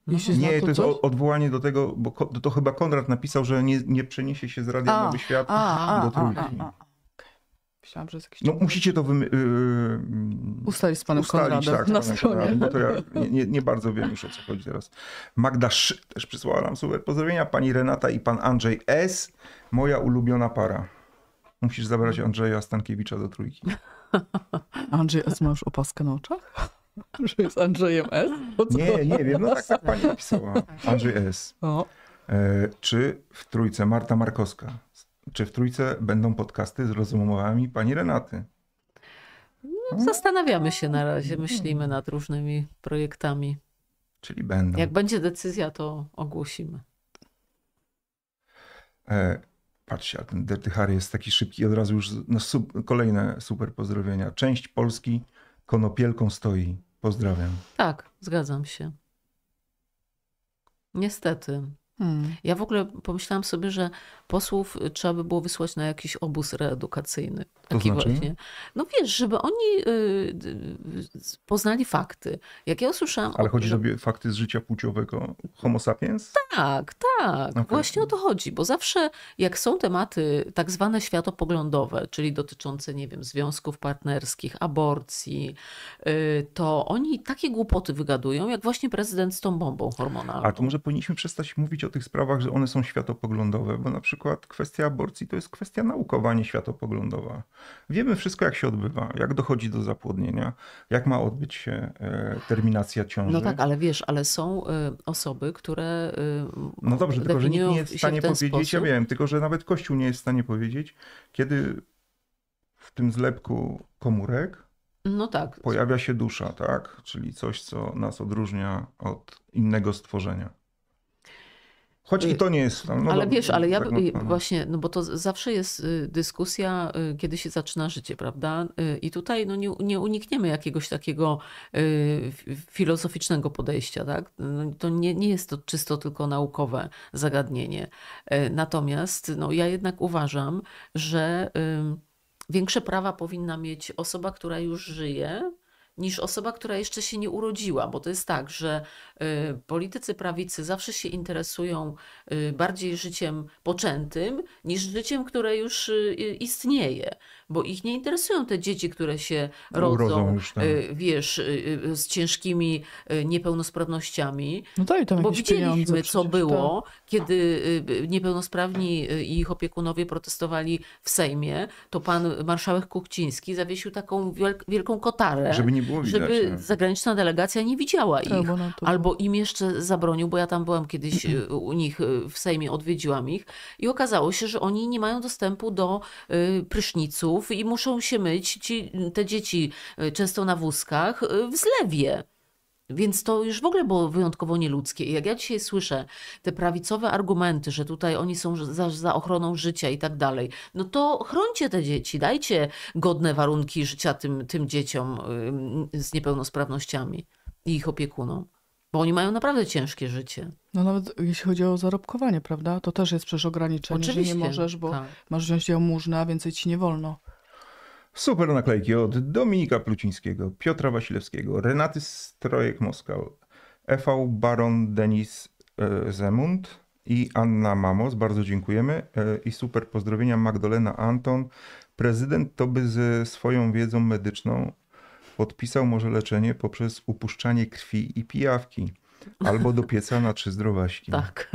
No, nie, to, jest coś? odwołanie do tego, bo to chyba Konrad napisał, że nie, nie przeniesie się z radia Nowy Świat a, a, do trójki. Myślałam, że jest jakiś... No musicie to wy... Y, y, ustalić z panem ustalić, Konradem tak, na stronie. Konradem, bo to ja nie, nie, bardzo wiem już o co chodzi teraz. Magda Szy też przysłała nam super pozdrowienia. Pani Renata i pan Andrzej S. Moja ulubiona para. Musisz zabrać Andrzeja Stankiewicza do trójki. [laughs] Andrzej S. ma już opaskę na oczach? [laughs] Że jest Andrzejem S? Nie, nie wiem. No tak, tak pani napisała. Andrzej S. O. E, czy w trójce Marta Markowska? Czy w trójce będą podcasty z rozmowami pani Renaty? No, zastanawiamy się na razie, myślimy nad różnymi projektami. Czyli będą. Jak będzie decyzja, to ogłosimy. E, patrzcie, a ten Dertychary jest taki szybki, od razu już no, kolejne super pozdrowienia. Część Polski konopielką stoi. Pozdrawiam. Tak, zgadzam się. Niestety, Hmm. Ja w ogóle pomyślałam sobie, że posłów trzeba by było wysłać na jakiś obóz reedukacyjny. Taki to znaczy? właśnie. No wiesz, żeby oni y, y, poznali fakty. Jak ja usłyszałam. Ale chodzi o fakty z życia płciowego Homo sapiens? Tak, tak. Okay. Właśnie o to chodzi, bo zawsze jak są tematy tak zwane światopoglądowe, czyli dotyczące, nie wiem, związków partnerskich, aborcji, y, to oni takie głupoty wygadują, jak właśnie prezydent z tą bombą hormonalną. A to może powinniśmy przestać mówić o o tych sprawach, że one są światopoglądowe, bo na przykład kwestia aborcji to jest kwestia naukowa, nie światopoglądowa. Wiemy wszystko, jak się odbywa, jak dochodzi do zapłodnienia, jak ma odbyć się e, terminacja ciąży. No tak, ale wiesz, ale są e, osoby, które. E, no dobrze, tylko że nikt nie jest w stanie w powiedzieć, sposób. ja wiem, tylko że nawet Kościół nie jest w stanie powiedzieć, kiedy w tym zlepku komórek no tak. pojawia się dusza, tak? Czyli coś, co nas odróżnia od innego stworzenia. Choć i to nie jest. No, no ale wiesz, ale ja tak, no, właśnie, no bo to zawsze jest y, dyskusja, y, kiedy się zaczyna życie, prawda? Y, I tutaj no, nie, nie unikniemy jakiegoś takiego filozoficznego podejścia, tak? No, to nie, nie jest to czysto tylko naukowe zagadnienie. Natomiast no, ja jednak uważam, że większe prawa powinna mieć osoba, która już żyje, niż osoba, która jeszcze się nie urodziła, bo to jest tak, że y, politycy prawicy zawsze się interesują y, bardziej życiem poczętym niż życiem, które już y, istnieje bo ich nie interesują te dzieci, które się rodzą, rodzą e, wiesz, e, e, z ciężkimi niepełnosprawnościami. No daj tak, tam bo widzieliśmy, co było, tak. kiedy niepełnosprawni i ich opiekunowie protestowali w Sejmie, to pan marszałek Kukciński zawiesił taką wielką kotarę, żeby, nie było widać, żeby zagraniczna delegacja nie widziała ich. Albo im jeszcze zabronił, bo ja tam byłam kiedyś u nich w Sejmie, odwiedziłam ich i okazało się, że oni nie mają dostępu do pryszniców, i muszą się myć ci, te dzieci, y, często na wózkach, y, w zlewie. Więc to już w ogóle było wyjątkowo nieludzkie. I jak ja dzisiaj słyszę te prawicowe argumenty, że tutaj oni są za, za, ochroną życia i tak dalej, no to chroncie te dzieci, dajcie godne warunki życia tym, tym dzieciom z niepełnosprawnościami i ich opiekunom. Bo oni mają naprawdę ciężkie życie. No nawet jeśli chodzi o zarobkowanie, prawda? To też jest przecież ograniczenie, Oczywiście. że nie możesz, bo tak. masz wziąć jałmużnę, a więcej ci nie wolno. Super naklejki od Dominika Plucińskiego, Piotra Wasilewskiego, Renaty strojek moskal EV Baron Denis e, Zemund i Anna Mamos. Bardzo dziękujemy. E, I super pozdrowienia Magdalena Anton. Prezydent to by ze swoją wiedzą medyczną podpisał może leczenie poprzez upuszczanie krwi i pijawki. Albo do na czy zdrowaśki. Tak,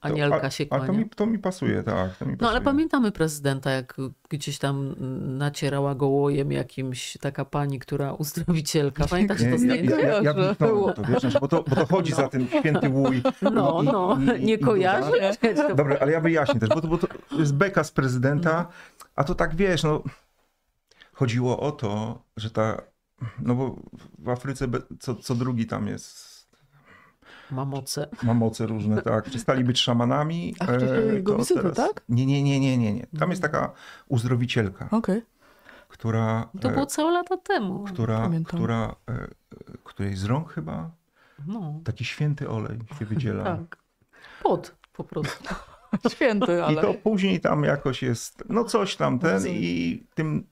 Anielka to, a, się kłania. A to mi, to mi pasuje, tak. Mi no ale pamiętamy prezydenta, jak gdzieś tam nacierała gołojem jakimś taka pani, która uzdrowicielka. Pamiętasz nie, to zdjęcie? Ja, ja, ja, ja no, to wiesz, no, bo to, bo to chodzi za tym święty łój. No, no, i, no, i, i, nie kojarzę. Dobra. dobra, ale ja wyjaśnię też, bo to, bo to jest beka z prezydenta, a to tak wiesz, no chodziło o to, że ta no bo w Afryce co, co drugi tam jest Ma moce różne, tak. Przestali być szamanami. A e, go teraz... tak? Nie, nie, nie, nie, nie, nie. Tam jest mm. taka uzdrowicielka. Okay. Która. To e, było całe lata temu. Która, pamiętam. która e, której z rąk chyba. No. Taki święty olej się wydziela. [laughs] tak. Pot po prostu. [laughs] święty, ale. I to później tam jakoś jest, no coś tam ten i tym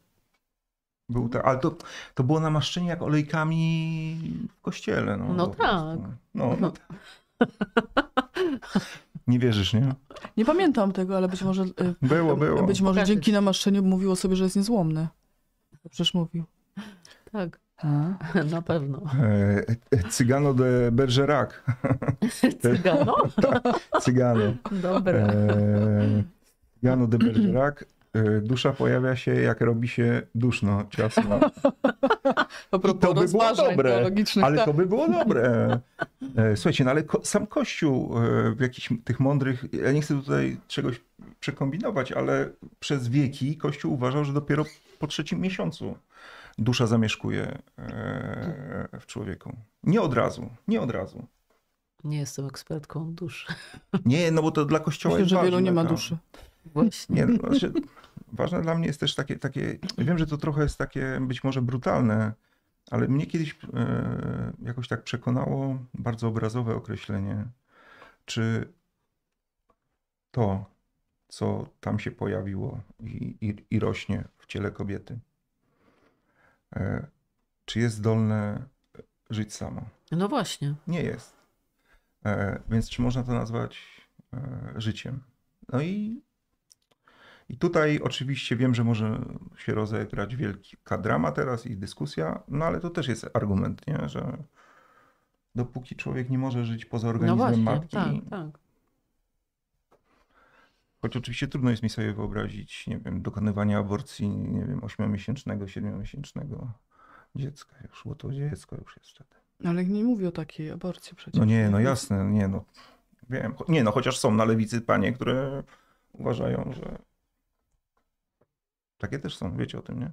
był mhm. te, ale to, to było namaszczenie jak olejkami w kościele. No, no tak. No, no. Tak. Nie wierzysz, nie? Nie pamiętam tego, ale być może. Y, było, było. Być może Pokażę. dzięki namaszczeniu mówiło sobie, że jest niezłomny. Przecież mówił. Tak. A? [laughs] Na pewno. E, e, e, Cygano de Bergerac. [laughs] Cygano? [laughs] Cygano. Dobra. Cygano de Bergerac Y, dusza pojawia się, jak robi się duszno, ciasno. [laughs] I to by było dobre, ale tak. to by było dobre. Słuchajcie, no ale ko sam Kościół e, w jakichś tych mądrych, ja nie chcę tutaj czegoś przekombinować, ale przez wieki Kościół uważał, że dopiero po trzecim miesiącu dusza zamieszkuje e, w człowieku. Nie od razu, nie od razu. Nie jestem ekspertką duszy. Nie, no bo to dla Kościoła Myślę, jest że ważne, wielu nie ma tak. duszy. Właśnie. Nie, no, znaczy, ważne dla mnie jest też takie, takie, wiem, że to trochę jest takie być może brutalne, ale mnie kiedyś e, jakoś tak przekonało bardzo obrazowe określenie, czy to, co tam się pojawiło i, i, i rośnie w ciele kobiety, e, czy jest zdolne żyć samo? No właśnie. Nie jest. E, więc czy można to nazwać e, życiem? No i i tutaj oczywiście wiem, że może się rozegrać wielka drama teraz i dyskusja, no ale to też jest argument, nie? że dopóki człowiek nie może żyć poza no organizmem no właśnie, matki. Tak, tak. Choć oczywiście trudno jest mi sobie wyobrazić, nie wiem, dokonywania aborcji, nie wiem, ośmiomiesięcznego, siedmiomiesięcznego dziecka już, bo to dziecko już jest wtedy. No ale nie mówi o takiej aborcji przecież. No nie, no jasne, nie no. Wiem. Nie no, chociaż są na lewicy panie, które uważają, że takie też są, wiecie o tym, nie?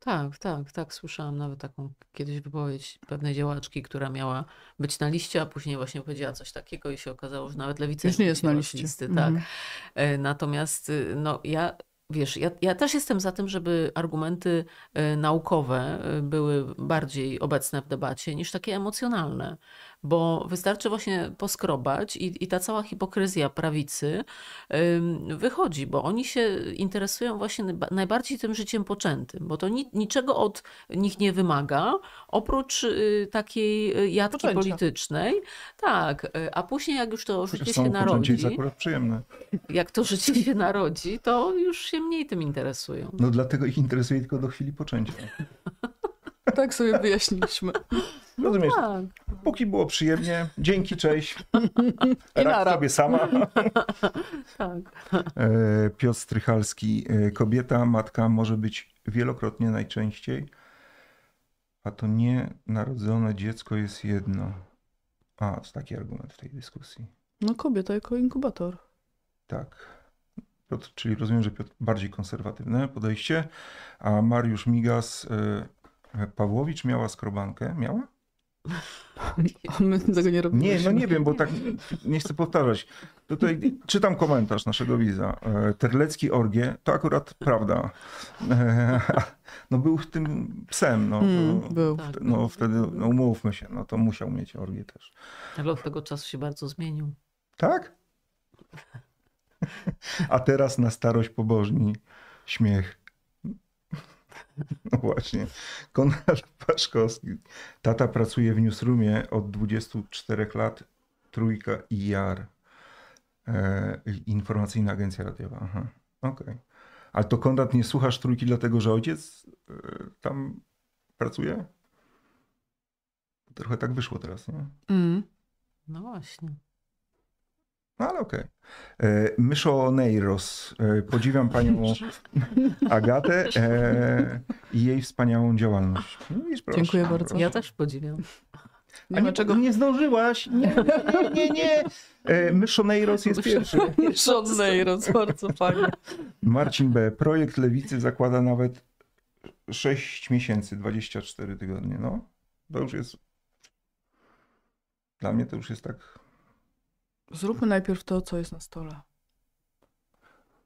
Tak, tak, tak. Słyszałam nawet taką kiedyś wypowiedź pewnej działaczki, która miała być na liście, a później właśnie powiedziała coś takiego i się okazało, że nawet lewica nie jest na liście. Listy, mhm. tak. Mm. Natomiast y, no, ja wiesz, ja, ja, też jestem za tym, żeby argumenty e, naukowe y, były bardziej obecne w debacie niż takie emocjonalne bo wystarczy właśnie poskrobać i, i ta cała hipokryzja prawicy wychodzi, bo oni się interesują właśnie najbardziej tym życiem poczętym, bo to ni, niczego od nich nie wymaga, oprócz y, takiej y, jatki Poczęcia. politycznej. Tak, y, a później jak już to życie się narodzi, jest akurat przyjemne. jak to życie się narodzi, to już się mniej tym interesują. No dlatego ich interesuje tylko do chwili poczęcia. [laughs] Tak sobie wyjaśniliśmy. [laughs] Rozumiesz? No tak. Póki było przyjemnie, dzięki, cześć. [laughs] I na sobie sama. [laughs] tak. E, Piotr Strychalski. E, kobieta, matka może być wielokrotnie najczęściej, a to nie narodzone dziecko jest jedno. A, to taki argument w tej dyskusji. No kobieta jako inkubator. Tak. Piotr, czyli rozumiem, że Piotr bardziej konserwatywne podejście, a Mariusz Migas, e, Pawłowicz miała skrobankę? Miała? [laughs] my tego nie robimy. Nie, no nie wiem, bo tak nie chcę powtarzać. Tutaj czytam komentarz naszego widza. E, Terlecki orgie, to akurat prawda. E, no był tym psem, no. Mm, był. No, no wtedy, no umówmy się, no to musiał mieć orgię też. Ale od tego czasu się bardzo zmienił. Tak? A teraz na starość pobożni śmiech no właśnie. Konrad Paszkowski. Tata pracuje w newsroomie od 24 lat. Trójka IR. E, informacyjna agencja radiowa. Aha, okej. Okay. Ale to Konrad nie słuchasz trójki, dlatego że ojciec e, tam pracuje? Trochę tak wyszło teraz, nie? Mm. No właśnie. No ale okej. Okay. E, myszo Neiros. E, podziwiam panią [laughs] Agatę e, i jej wspaniałą działalność. No, proszę, Dziękuję bardzo. Ja też podziwiam. Nie, A nie, czego... nie zdążyłaś. Nie, nie, nie. nie. E, Myszoneiros jest pierwszy. Myszoneiros, bardzo fajnie. Marcin B. Projekt Lewicy zakłada nawet 6 miesięcy, 24 tygodnie. No, to już jest... Dla mnie to już jest tak Zróbmy najpierw to, co jest na stole.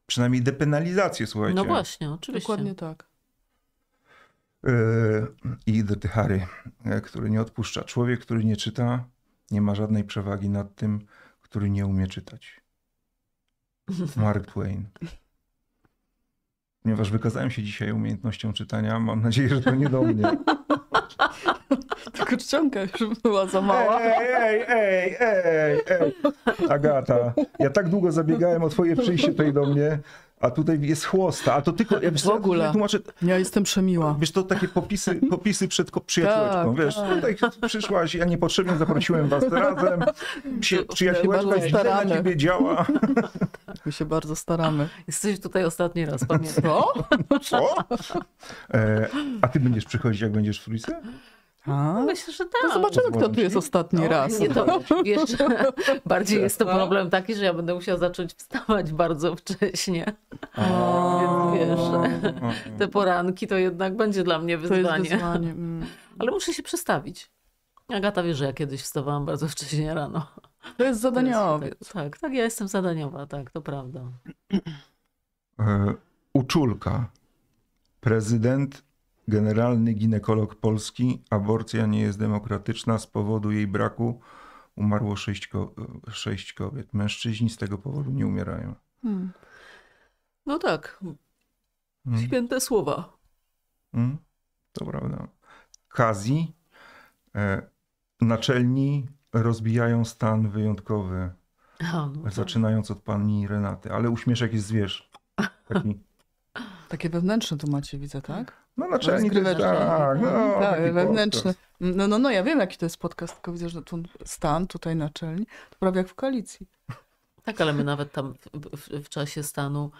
Przynajmniej depenalizację, słuchajcie. No właśnie, oczywiście. Dokładnie tak. Yy, I Dirty Harry, e, który nie odpuszcza. Człowiek, który nie czyta, nie ma żadnej przewagi nad tym, który nie umie czytać. [laughs] Mark Twain. Ponieważ wykazałem się dzisiaj umiejętnością czytania, mam nadzieję, że to nie do mnie. [laughs] kurczonka już była za mała. Ej, ej, ej, ej, ej. Agata, ja tak długo zabiegałem o twoje przyjście tutaj do mnie, a tutaj jest chłosta, a to tylko... Ja, w ogóle, ja, tłumaczę, ja jestem przemiła. Wiesz, to takie popisy, popisy przed przyjaciółeczką, tak, wiesz, tak. tutaj przyszłaś, ja niepotrzebnie zaprosiłem was razem, Przy, przyjaciółeczka źle na ciebie działa. My się bardzo staramy. Jesteś tutaj ostatni raz, pamiętam. Co? Co? E, a ty będziesz przychodzić, jak będziesz w trójce? No, A? Myślę, że tak. No zobaczymy, kto tu jest ostatni no, raz. Nie, to jeszcze [laughs] bardziej jest to problem taki, że ja będę musiała zacząć wstawać bardzo wcześnie. O, Więc wiesz, te poranki to jednak będzie dla mnie wyzwanie. wyzwanie. Mm. Ale muszę się przestawić. Agata wie, że ja kiedyś wstawałam bardzo wcześnie rano. To jest zadaniowe. Tak, tak, tak, ja jestem zadaniowa, tak, to prawda. E, uczulka. Prezydent Generalny ginekolog Polski, aborcja nie jest demokratyczna, z powodu jej braku umarło sześć, ko sześć kobiet. Mężczyźni z tego powodu nie umierają. Hmm. No tak. Hmm. Święte słowa. Hmm. To prawda. Kazi, e, naczelni rozbijają stan wyjątkowy, no tak. zaczynając tak. od pani Renaty, ale uśmieszek jest zwierz. Taki... [laughs] Takie wewnętrzne tu macie, widzę, tak? No naczelnik to jest, tak, no, mhm, tak wewnętrzny. No, no, no, ja wiem jaki to jest podcast, tylko widzę, że tu stan, tutaj naczelnik, to prawie jak w koalicji. Tak, ale my nawet tam w, w, w czasie stanu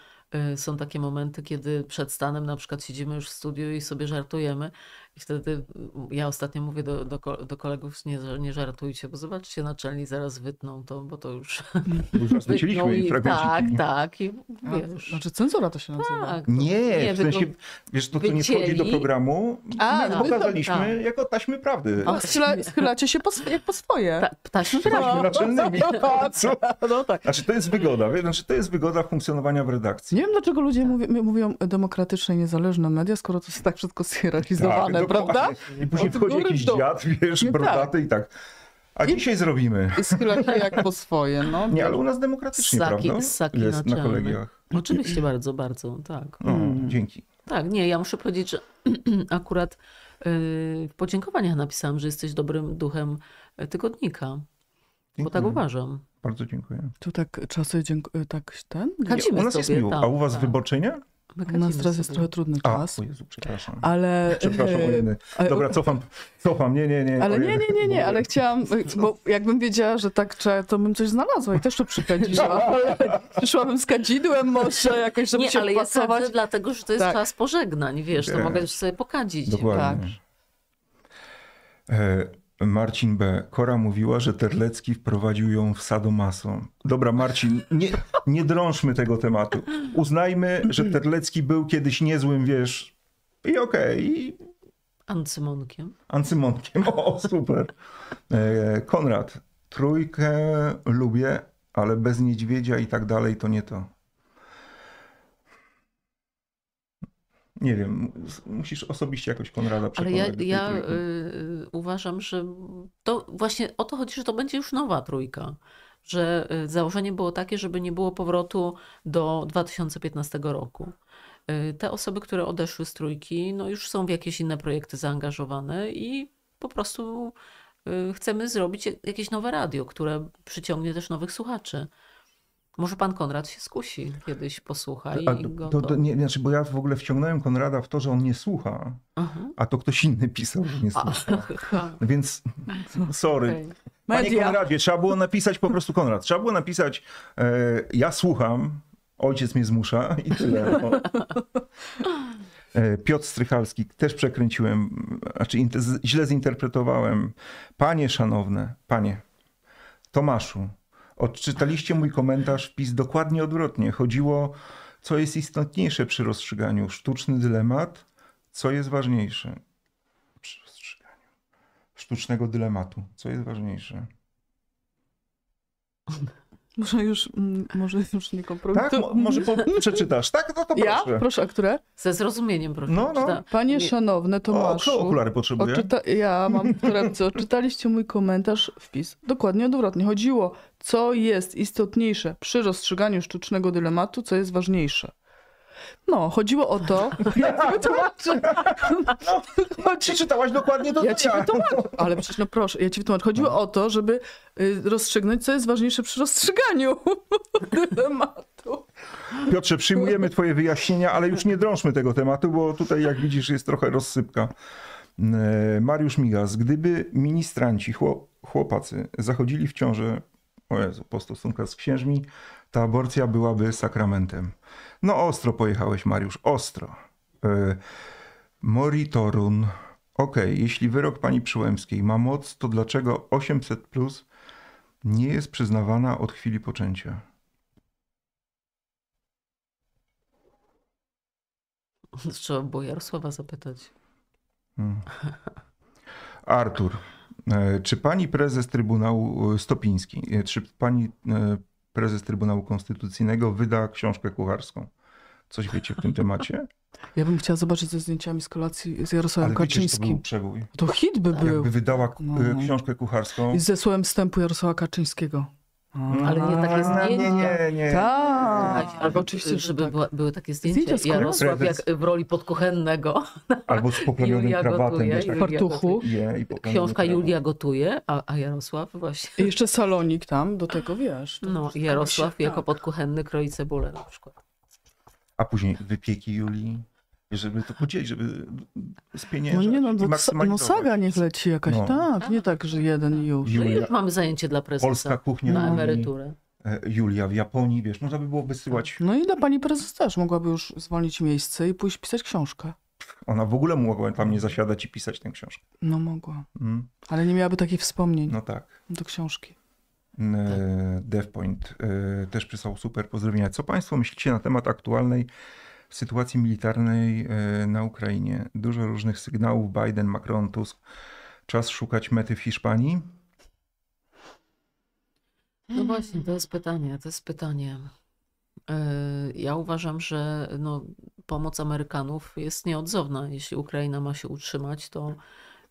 y, są takie momenty, kiedy przed stanem na przykład siedzimy już w studiu i sobie żartujemy, i wtedy y, ja ostatnio mówię do, do, do kolegów, nie, nie żartujcie, bo zobaczcie, naczelni zaraz wytną to, bo to już... [laughs] Już rozwyciliśmy i Tak, tak. I wiesz. A, znaczy cenzura to się nazywa. Tak, nie, nie, w sensie, wiesz, to, co nie wchodzi do programu, A, no, pokazaliśmy tak. jako taśmy prawdy. A schyla, schylacie się po, jak po swoje. Ta, taśmy prawdy. naczelnymi. [laughs] No, co? No tak. Znaczy to jest wygoda, wiesz? Znaczy, to jest wygoda funkcjonowania w redakcji. Nie wiem, dlaczego ludzie tak. mówią, mówią demokratyczne i niezależne media, skoro to jest tak wszystko tak, sieralizowane no, prawda? I później wchodzi jakiś do... dziad, wiesz, nie, tak. brodaty tak. i tak. A I, dzisiaj zrobimy. I się jak po swoje, no. Nie, ale u nas demokratycznie, ssaki, prawda? Ssaki Jest na, na kolegiach. Oczywiście bardzo, bardzo, tak. mm. Dzięki. Tak, nie, ja muszę powiedzieć, że [clears throat] akurat y, w podziękowaniach napisałam, że jesteś dobrym duchem y, tygodnika. Dziękuję. Bo tak uważam. Bardzo dziękuję. Tu tak czasy dziękuję, y, tak ten? Kacimy u nas sobie, jest miło. Tam, a u was tak. U nas teraz jest trochę trudny czas. A, o Jezu, przepraszam. Ale... Przepraszam, ojeny. E, Dobra, cofam, cofam, nie, nie, nie. Ale nie, nie, nie, nie, ale chciałam, e, bo jakbym wiedziała, że tak trzeba, to bym coś znalazła i też to przypędziła. [laughs] Przyszłabym z kadzidłem może jakoś, żeby nie, się ale pasować. dlatego, że to jest tak. czas pożegnań, wiesz, to mogę sobie pokadzić. Dokładnie. Tak. E, Marcin B. Kora mówiła, że Terlecki wprowadził ją w sadomaso. Dobra, Marcin, nie, nie drążmy tego tematu. Uznajmy, że Terlecki był kiedyś niezłym, wiesz, i okej. Okay. Ancymonkiem. Ancymonkiem, [laughs] o super. E, Konrad, trójkę lubię, ale bez niedźwiedzia i tak dalej to nie to. nie wiem, musisz osobiście jakoś Konrada przekonać. Ale ja, ja y, uważam, że to właśnie o to chodzi, że to będzie już nowa trójka. Że y, założenie było takie, żeby nie było powrotu do 2015 roku. Y, te osoby, które odeszły z trójki, no już są w jakieś inne projekty zaangażowane i po prostu chcemy zrobić jakieś nowe radio, które przyciągnie też nowych słuchaczy. Może pan Konrad się skusi kiedyś, posłucha a, go... To, to nie, znaczy, bo ja w ogóle wciągnąłem Konrada w to, że on nie słucha, uh-huh. a to ktoś inny pisał, że nie słucha. [laughs] Więc sorry. Okay. Panie Media. Konradzie, trzeba było napisać po prostu Konrad. Trzeba było napisać e, ja słucham, ojciec mnie zmusza i tyle. E, Piotr Strychalski, też przekręciłem, znaczy źle zinterpretowałem. Panie szanowne, panie Tomaszu, Odczytaliście mój komentarz, wpis dokładnie odwrotnie. Chodziło, co jest istotniejsze przy rozstrzyganiu: sztuczny dylemat, co jest ważniejsze przy rozstrzyganiu sztucznego dylematu, co jest ważniejsze. Może już, mm, może już nie kompromituj. Tak, może przeczytasz, tak? No to proszę. Ja? Proszę, a które? Ze zrozumieniem, proszę. No, no. Panie nie. szanowne Tomaszu. O, okulary potrzebuję. ja mam w torebce. Odczytaliście mój komentarz, wpis. Dokładnie odwrotnie. Chodziło, co jest istotniejsze przy rozstrzyganiu sztucznego dylematu, co jest ważniejsze. No, chodziło o to. [laughs] Ja ci wytłumaczę. No, przeczytałaś dokładnie to. Ja ci wytłumaczę. Ale przecież, no proszę, ja ci wytłumaczę. Chodziło no. o to, żeby y, rozstrzygnąć, co jest ważniejsze przy rozstrzyganiu [laughs] dylematu. Piotrze, przyjmujemy Twoje wyjaśnienia, ale już nie drążmy tego tematu, bo tutaj, jak widzisz, jest trochę rozsypka. E, Mariusz Migas, gdyby ministranci, chłopacy zachodzili w ciążę o Jezu, po stosunkach z księżmi, ta aborcja byłaby sakramentem. No ostro pojechałeś, Mariusz, ostro. Yy, Moritorun. Ok, jeśli wyrok pani Przyłębskiej ma moc, to dlaczego 800 plus nie jest przyznawana od chwili poczęcia? Trzeba było Jarosława zapytać. Hmm. Artur, e, czy pani prezes Trybunału e, Stopiński, czy pani prezes Trybunału Konstytucyjnego wyda książkę kucharską. Coś wiecie w tym [laughs] temacie? Ja bym chciała zobaczyć ze zdjęciami z kolacji z Jarosławem Ale Kaczyńskim. Wiecie, to, to, hit by tak, był. Jakby wydała no. E, no. książkę kucharską. I z zesłem wstępu Jarosława Kaczyńskiego. Mm. Ale nie takie zdjęcia. Nie, nie, nie. Tak. Albo oczywiście, żeby tak. były takie zdjęcia. zdjęcia Jarosław jak w roli podkuchennego. [laughs] Albo z poprawionym krawatem. Gotuje, tak. Fartuchu. Książka Julia gotuje, a, a Jarosław właśnie. I jeszcze salonik tam, do tego wiesz. No, Jarosław jako tak. podkuchenny kroi cebulę na przykład. A później wypieki Julii żeby to podzielić, żeby spieniężyć. No nie no, to no, no saga niech leci jakaś, no. tak, nie tak, że jeden już. Julia, no już mamy zajęcie dla prezesa Polska kuchnia na emeryturę. E, Julia w Japonii, wiesz, można by było wysyłać. No i dla pani prezes też mogłaby już zwolnić miejsce i pójść pisać książkę. Ona w ogóle mogła tam nie zasiadać i pisać tę książkę. No mogła. Mm. Ale nie miałaby takich wspomnień. No tak. Do książki. Mm, e, Devpoint e, też przysłał super pozdrowienia. Co Państwo myślicie na temat aktualnej sytuacji militarnej e, na Ukrainie. Dużo różnych sygnałów Biden, Macron, Tusk. Czas szukać mety w Hiszpanii? No właśnie, to jest pytanie, to jest pytanie. E, ja uważam, że no, pomoc Amerykanów jest nieodzowna. Jeśli Ukraina ma się utrzymać, to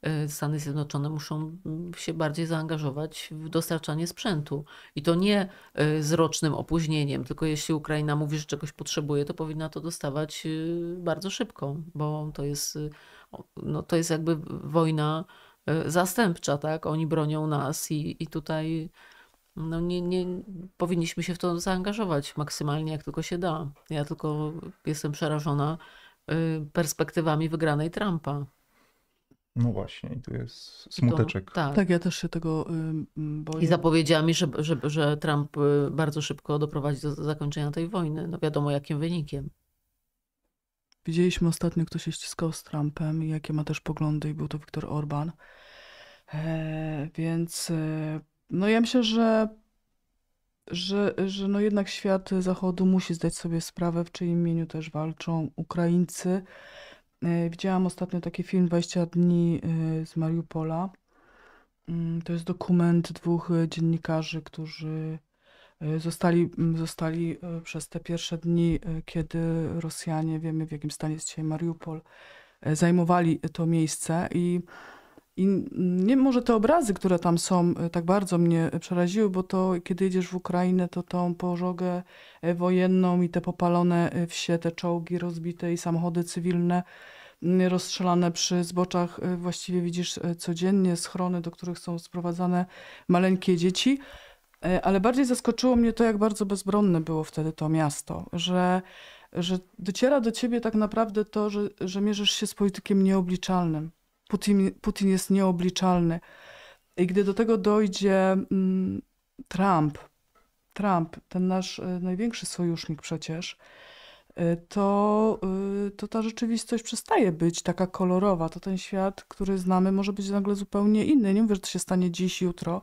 E, Stany Zjednoczone muszą mm, się bardziej zaangażować w dostarczanie sprzętu. I to nie e, z rocznym opóźnieniem, tylko jeśli Ukraina mówi, że czegoś potrzebuje, to powinna to dostawać e, bardzo szybko, bo to jest, no, to jest jakby wojna zastępcza, tak? Oni bronią nas i, i tutaj no nie, nie powinniśmy się w to zaangażować maksymalnie, jak tylko się da. Ja tylko jestem przerażona perspektywami wygranej Trumpa. No właśnie, i tu jest smuteczek. To, tak. tak. ja też się tego y, boję. I zapowiedziała mi, że, że, że Trump y, bardzo szybko doprowadzi do zakończenia tej wojny. No wiadomo, jakim wynikiem. Widzieliśmy ostatnio, kto się ściskał z Trumpem i jakie ma też poglądy, i był to Viktor Orban. E, więc y, no ja myślę, że, że, że no jednak świat Zachodu musi zdać sobie sprawę, w czyim imieniu też walczą Ukraińcy. Y, widziałam ostatnio taki film 20 dni y, z Mariupola. Mm, to jest dokument dwóch y, dziennikarzy, którzy zostali, mm, zostali przez te pierwsze dni, kiedy Rosjanie, wiemy w jakim stanie jest dzisiaj Mariupol, zajmowali to miejsce i i nie, może te obrazy, które tam są, e, tak bardzo mnie e, przeraziły, bo to kiedy jedziesz w Ukrainę, to tą pożogę e, wojenną i te popalone wsie, te czołgi rozbite i samochody cywilne rozstrzelane przy zboczach, właściwie widzisz codziennie schrony, do których są sprowadzane maleńkie dzieci. Ale bardziej zaskoczyło mnie to, jak bardzo bezbronne było wtedy to miasto, że, że dociera do ciebie tak naprawdę to, że, że mierzysz się z politykiem nieobliczalnym Putin, Putin jest nieobliczalny. I gdy do tego dojdzie mm, Trump, Trump, ten nasz y, największy sojusznik przecież, y, to, y, to ta rzeczywistość przestaje być taka kolorowa. To ten świat, który znamy, może być nagle zupełnie inny. Nie wiem że to się stanie dziś, jutro,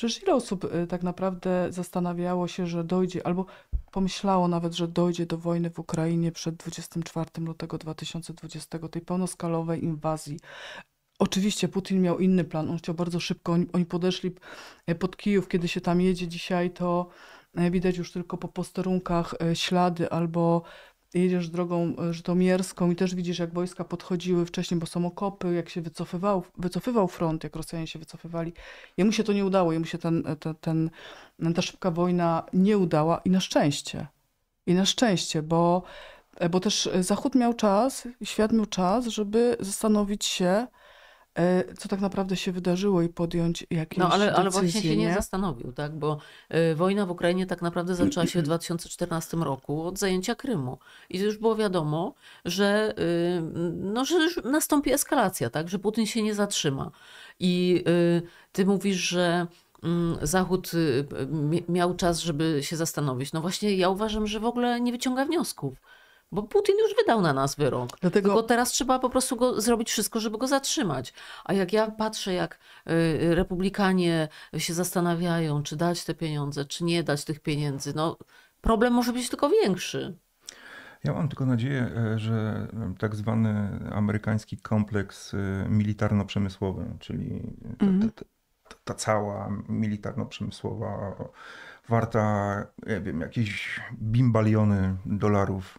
Przecież ile osób y, tak naprawdę zastanawiało się, że dojdzie, albo pomyślało nawet, że dojdzie do wojny w Ukrainie przed 24 lutego 2020, tej pełnoskalowej inwazji. Oczywiście Putin miał inny plan, on chciał bardzo szybko, oni, oni podeszli e, pod Kijów, kiedy się tam jedzie dzisiaj, to e, widać już tylko po posterunkach e, ślady albo jedziesz drogą e, żytomierską i też widzisz, jak wojska podchodziły wcześniej, bo są okopy, jak się wycofywał, wycofywał front, jak Rosjanie się wycofywali. Jemu się to nie udało, jemu się ten, e, ten, ten, ta szybka wojna nie udała i na szczęście. I na szczęście, bo, e, bo też Zachód miał czas, świat miał czas, żeby zastanowić się, E, co tak naprawdę się wydarzyło i podjąć jakieś No ale, ale decyzje, właśnie się nie, nie zastanowił, tak? bo e, wojna w Ukrainie tak naprawdę zaczęła się w 2014 [clears throat] roku od zajęcia Krymu. I już było wiadomo, że, y, no, że już nastąpi eskalacja, tak? że Putin się nie zatrzyma. I y, ty mówisz, że mm, Zachód y, miał czas, żeby się zastanowić. No właśnie ja uważam, że w ogóle nie wyciąga wniosków bo Putin już wydał na nas wyrok. Dlatego Tylko teraz trzeba po prostu go, zrobić wszystko, żeby go zatrzymać. A jak ja patrzę, jak y, republikanie się zastanawiają, czy dać te pieniądze, czy nie dać tych pieniędzy, no problem może być tylko większy. Ja mam tylko nadzieję, e, że tak zwany amerykański kompleks y, militarno-przemysłowy, czyli ta, mm ta, ta, ta cała militarno-przemysłowa warta, nie wiem, jakieś bimbaliony dolarów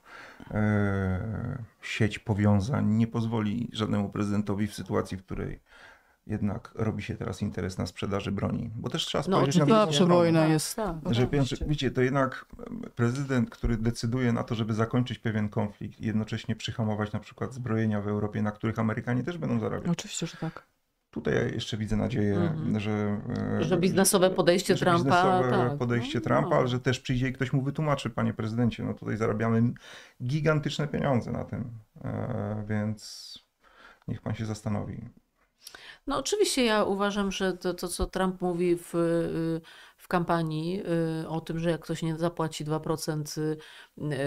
E, sieć powiązań nie pozwoli żadnemu prezydentowi w sytuacji, w której jednak robi się teraz interes na sprzedaży broni. Bo też trzeba no, spojrzeć no, na to. wojna jest. Tak, że, wiecie, to jednak prezydent, który decyduje na to, żeby zakończyć pewien konflikt i jednocześnie przyhamować na przykład zbrojenia w Europie, na których Amerykanie też będą zarabiać. Oczywiście, że tak. Tutaj jeszcze widzę nadzieję, mhm. że, e, że biznesowe podejście że Trumpa. Biznesowe tak, podejście no, Trumpa, no. ale że też przyjdzie i ktoś mu wytłumaczy, panie prezydencie, no tutaj zarabiamy gigantyczne pieniądze na tym, e, więc niech pan się zastanowi. No oczywiście ja uważam, że to, to co Trump mówi w y, kampanii y, o tym, że jak ktoś nie zapłaci 2% y,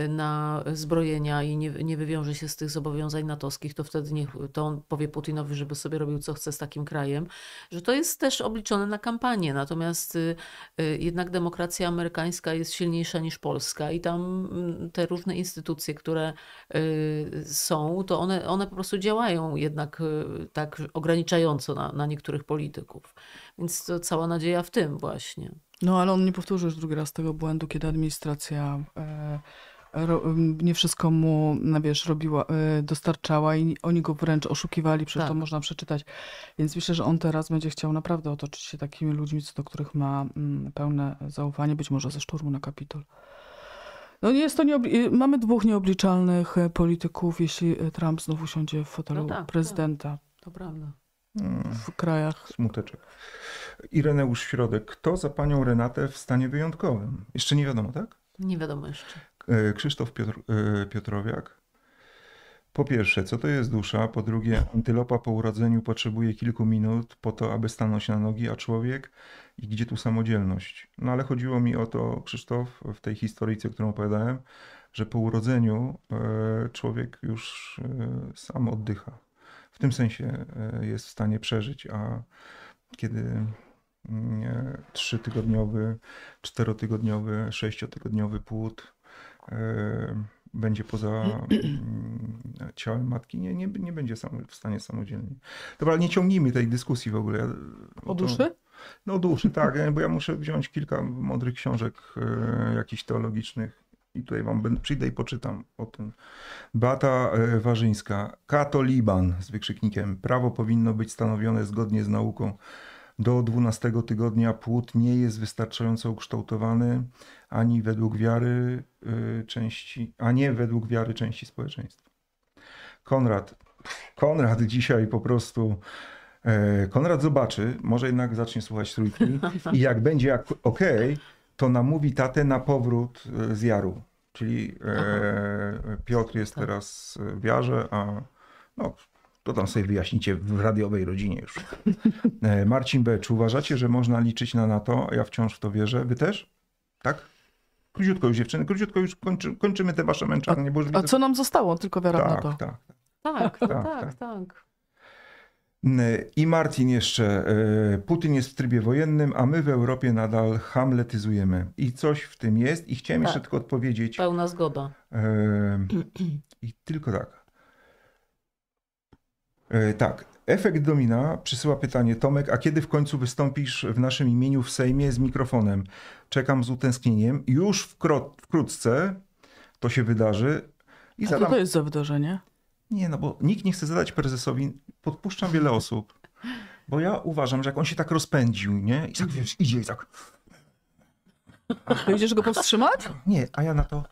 na zbrojenia i nie, nie wywiąże się z tych zobowiązań natowskich, to wtedy niech to on powie Putinowi, żeby sobie robił co chce z takim krajem, że to jest też obliczone na kampanię. Natomiast y, jednak demokracja amerykańska jest silniejsza niż Polska i tam mm, te różne instytucje, które są, to one, one po prostu działają jednak tak ograniczająco na, na niektórych polityków. Więc to cała nadzieja w tym właśnie. No ale on nie powtórzył już drugi raz tego błędu, kiedy administracja e, ro, nie wszystko mu, no wiesz, robiła, e, dostarczała i oni go wręcz oszukiwali, przez tak. to można przeczytać. Więc myślę, że on teraz będzie chciał naprawdę otoczyć się takimi ludźmi, co do których ma pełne zaufanie, być może ze szturmu na kapitol. No nie jest to nieobli- y, mamy dwóch nieobliczalnych e, polityków, jeśli e, Trump znów usiądzie w fotelu no tak, tak. prezydenta. Tak. To prawda w krajach. Smuteczek. Ireneusz Środek. Kto za panią Renatę w stanie wyjątkowym? Jeszcze nie wiadomo, tak? Nie wiadomo jeszcze. E, Krzysztof Piotr, e, Piotrowiak. Po pierwsze, co to jest dusza? Po drugie, antylopa po urodzeniu potrzebuje kilku minut po to, aby stanąć na nogi, a człowiek i gdzie tu samodzielność? No ale chodziło mi o to, Krzysztof, w tej historyjce, którą opowiadałem, że po urodzeniu e, człowiek już sam oddycha w tym sensie e, jest w stanie przeżyć, a kiedy mm, e, trzytygodniowy, czterotygodniowy, sześciotygodniowy płód e, będzie poza [clears throat] mm, ciałem matki, nie, nie, nie będzie w stanie samodzielnie. Dobra, nie ciągnijmy tej dyskusji w ogóle. No, o duszy? No duszy, tak, [laughs] bo ja muszę wziąć kilka mądrych książek jakichś teologicznych i tutaj wam przyjdę i poczytam o tym. Bata e, Warzyńska. Katoliban z wykrzyknikiem. Prawo powinno być stanowione zgodnie z nauką. Do 12 tygodnia płód nie jest wystarczająco ukształtowany ani według wiary e, części, a nie według wiary części społeczeństwa. Konrad. Konrad dzisiaj po prostu. E, Konrad zobaczy, może jednak zacznie słuchać trójki [laughs] i jak będzie ok, to namówi tatę na powrót e, z Jaru. Czyli e, Piotr jest tak. teraz w Jarze, a no, to tam sobie wyjaśnicie w radiowej rodzinie już. E, Marcin B., czy uważacie, że można liczyć na NATO? Ja wciąż w to wierzę. Wy też? Tak? Króciutko już dziewczyny, króciutko już kończy, kończymy te wasze męczarnie. A, a co nam zostało? Tylko wiara tak, na to. Tak, tak, tak. tak, tak. tak. Mm, I Martin jeszcze, e, Putin jest w trybie wojennym, a my w Europie nadal hamletyzujemy. I coś w tym jest. I chciałem tak. jeszcze tylko odpowiedzieć. Pełna zgoda. E, I tylko tak. E, tak, Efekt domina przysyła pytanie Tomek, a kiedy w końcu wystąpisz w naszym imieniu w Sejmie z mikrofonem? Czekam z utęsknieniem. Już wkrótce to się wydarzy. I a zadam... co to jest za wydarzenie? Nie, no bo nikt nie chce zadać prezesowi, podpuszczam wiele osób, bo ja uważam, że jak on się tak rozpędził, nie? I tak wiesz, idzie i tak. Będziesz go powstrzymać? Nie, a ja na to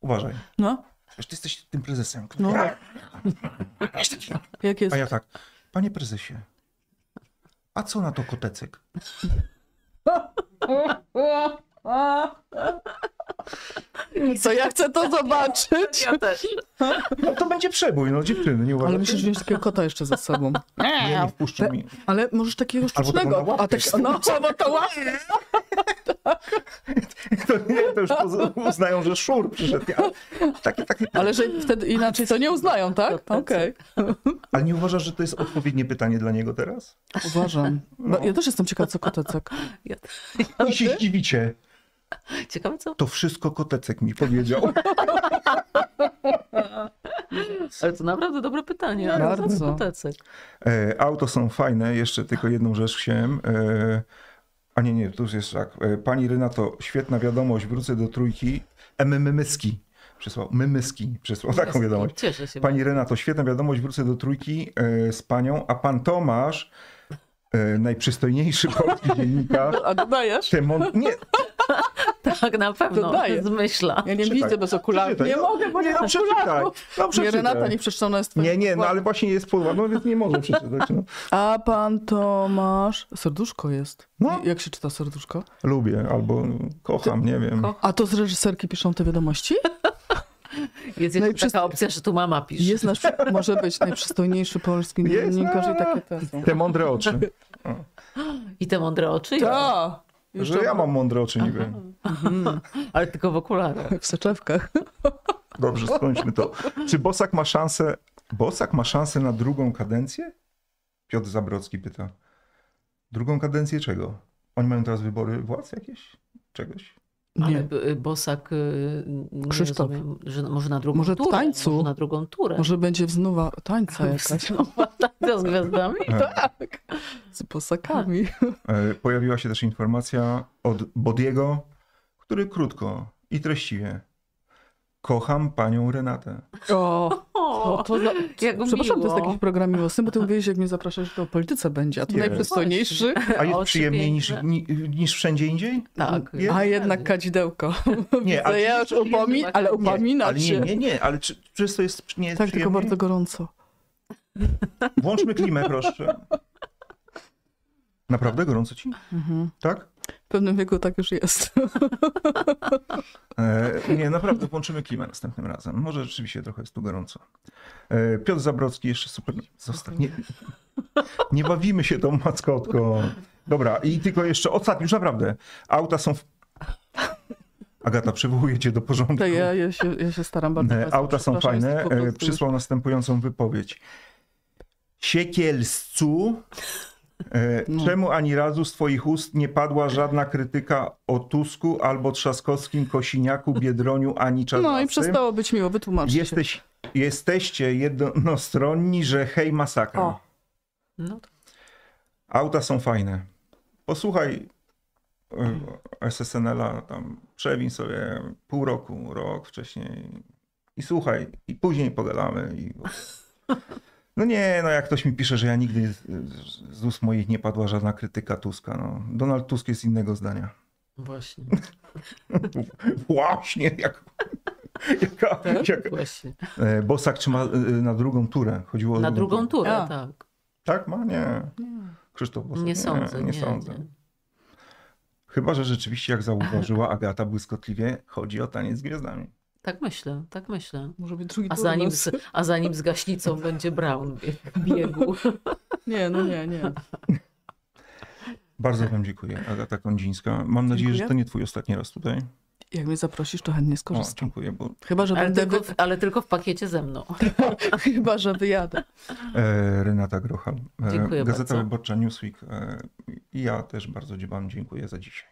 uważaj. No. Wiesz, ty jesteś tym prezesem. Który... No. Jak jest? A ja tak, panie prezesie, a co na to kotecyk? [laughs] [laughs] Co ja chcę to zobaczyć? Ja też. No to będzie przebój, no dziewczyny, nie uważam. Ale musisz wziąć takiego kota jeszcze ze sobą. Nie, nie wpuszczą mi. Ale możesz takiego sztucznego. A tak, no, bo no to łapie. To nie, to już uznają, że szur przyszedł. Taki, taki... Ale że wtedy inaczej to nie uznają, tak? Okej. Okay. Ale nie uważasz, że to jest odpowiednie pytanie dla niego teraz? Uważam. No. no. Ja też jestem ciekawa, co kotecek. Ja, ja I się zdziwicie. [laughs] Ciekawe co? To wszystko kotecek mi powiedział. [laughs] Ale to naprawdę dobre pytanie. Ale Bardzo. co kotecek? E, auto są fajne. Jeszcze tylko jedną rzecz chciałem. E, a nie, nie, to już jest tak. E, pani Renato, świetna wiadomość. Wrócę do trójki. MMMyski przysłał, Mymyski przysłał taką Jest, wiadomość. Cieszę się. Pani Renato, świetna wiadomość, wrócę do trójki e, z panią, a pan Tomasz, e, najprzystojniejszy polski [laughs] dziennikarz. A dodajesz? Nie, [laughs] tak, na pewno. Dodaję. Zmyśla. Ja nie widzę bez okularów. Nie mogę, bo nie no, mam okularów. No, nie, Renata, nie przeczytana jest Nie, nie, no ale właśnie jest No więc nie mogę przeczytać. No. A pan Tomasz... Serduszko jest. No. Jak się czyta serduszko? Lubię albo kocham, nie wiem. A to z reżyserki piszą te wiadomości? [laughs] Jest jeszcze taka opcja, że tu mama pisze. Jest nasz, może być najprzystojniejszy polski dziennikarz i takie te. Te mądre oczy. O. [laughs] I te mądre oczy? Tak. Już że ja mam mądre oczy niby. wiem Ale tylko w okularach. [laughs] W soczewkach. Dobrze, skończmy to. Czy Bosak ma szansę, Bosak ma szansę na drugą kadencję? Piotr Zabrocki pyta. Drugą kadencję czego? Oni mają teraz wybory władz jakieś? Czegoś? Ale nie. Y, Bosak, y, nie Krzysztof. Rozumiem, że może na drugą może turę. Tańcu. Może na drugą turę. Może będzie wznowa tańca [laughs] jakaś. z gwiazdami? E. tak. Z Bosakami. E, pojawiła się też informacja od Bodiego, który krótko i treściwie Kocham panią Renatę. O, o to za... jak Przepraszam, miło. to jest taki program miłosny, bo ty mówiłeś, jak mnie zapraszasz, to o polityce będzie, a to najprzystojniejszy. A jest przyjemniej niż, niż wszędzie indziej? Tak. Jest? A jednak kadzidełko. [laughs] Nie, ale ja już ale upominam nie, się. Nie, nie, nie, ale czy, czy to jest nie Tak, tylko bardzo gorąco. Włączmy klimę, proszę. [laughs] Naprawdę gorąco ci? Mhm. Tak? W pewnym wieku tak już jest. [laughs] E, nie, naprawdę włączymy klimę następnym razem. Może rzeczywiście trochę jest tu gorąco. E, Piotr Zabrocki jeszcze super. Zostaw. Nie, nie bawimy się tą mackotką. Dobra, i tylko jeszcze ostatni, już naprawdę. Auta są w... Agata, przywołuję cię do porządku. Ja, ja, się, ja się staram bardzo. E, auta są fajne. Przysłał następującą wypowiedź. Siekielscu E, czemu ani razu z Twoich ust nie padła żadna krytyka o Tusku albo Trzaskowskim, Kosiniaku, Biedroniu ani Czarnowskim? No i przestało być miło, wytłumacz Jesteś, się. Jesteście jednostronni, że hej masakra. No. Auta są fajne. Posłuchaj e, SSNL-a, tam przewin sobie pół roku, rok wcześniej i słuchaj, i później pogadamy. I... [laughs] No nie, no jak ktoś mi pisze, że ja nigdy z ust moich nie padła żadna krytyka Tuska. No. Donald Tusk jest innego zdania. Właśnie. [laughs] Właśnie, jak... Jaka, tak? Właśnie. E, Bosak trzyma e, na drugą turę. Chodziło o na drugą, drugą turę, turę tak. Tak ma? Nie. Krzysztof Bosak. Nie sądzę. Nie, nie, nie sądzę. Nie. Chyba, że rzeczywiście, jak zauważyła Agata błyskotliwie, chodzi o taniec z gwiazdami. Tak myślę, tak myślę. Może być drugi a zanim, z, a zanim z gaśnicą będzie Brown biegł. Nie, no nie, nie. Bardzo Wam dziękuję, Agata Kondzińska. Mam dziękuję. nadzieję, że to nie Twój ostatni raz tutaj. Jak mnie zaprosisz, to chętnie skorzystam. O, dziękuję, bo... Chyba, że ale, będę... tylko, w, ale tylko w pakiecie ze mną. [laughs] Chyba, że wyjadę. E, Renata Grochal. E, dziękuję Gazeta bardzo. Wyborcza Newsweek. E, ja też bardzo Wam dziękuję za dzisiaj.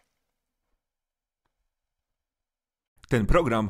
Ten program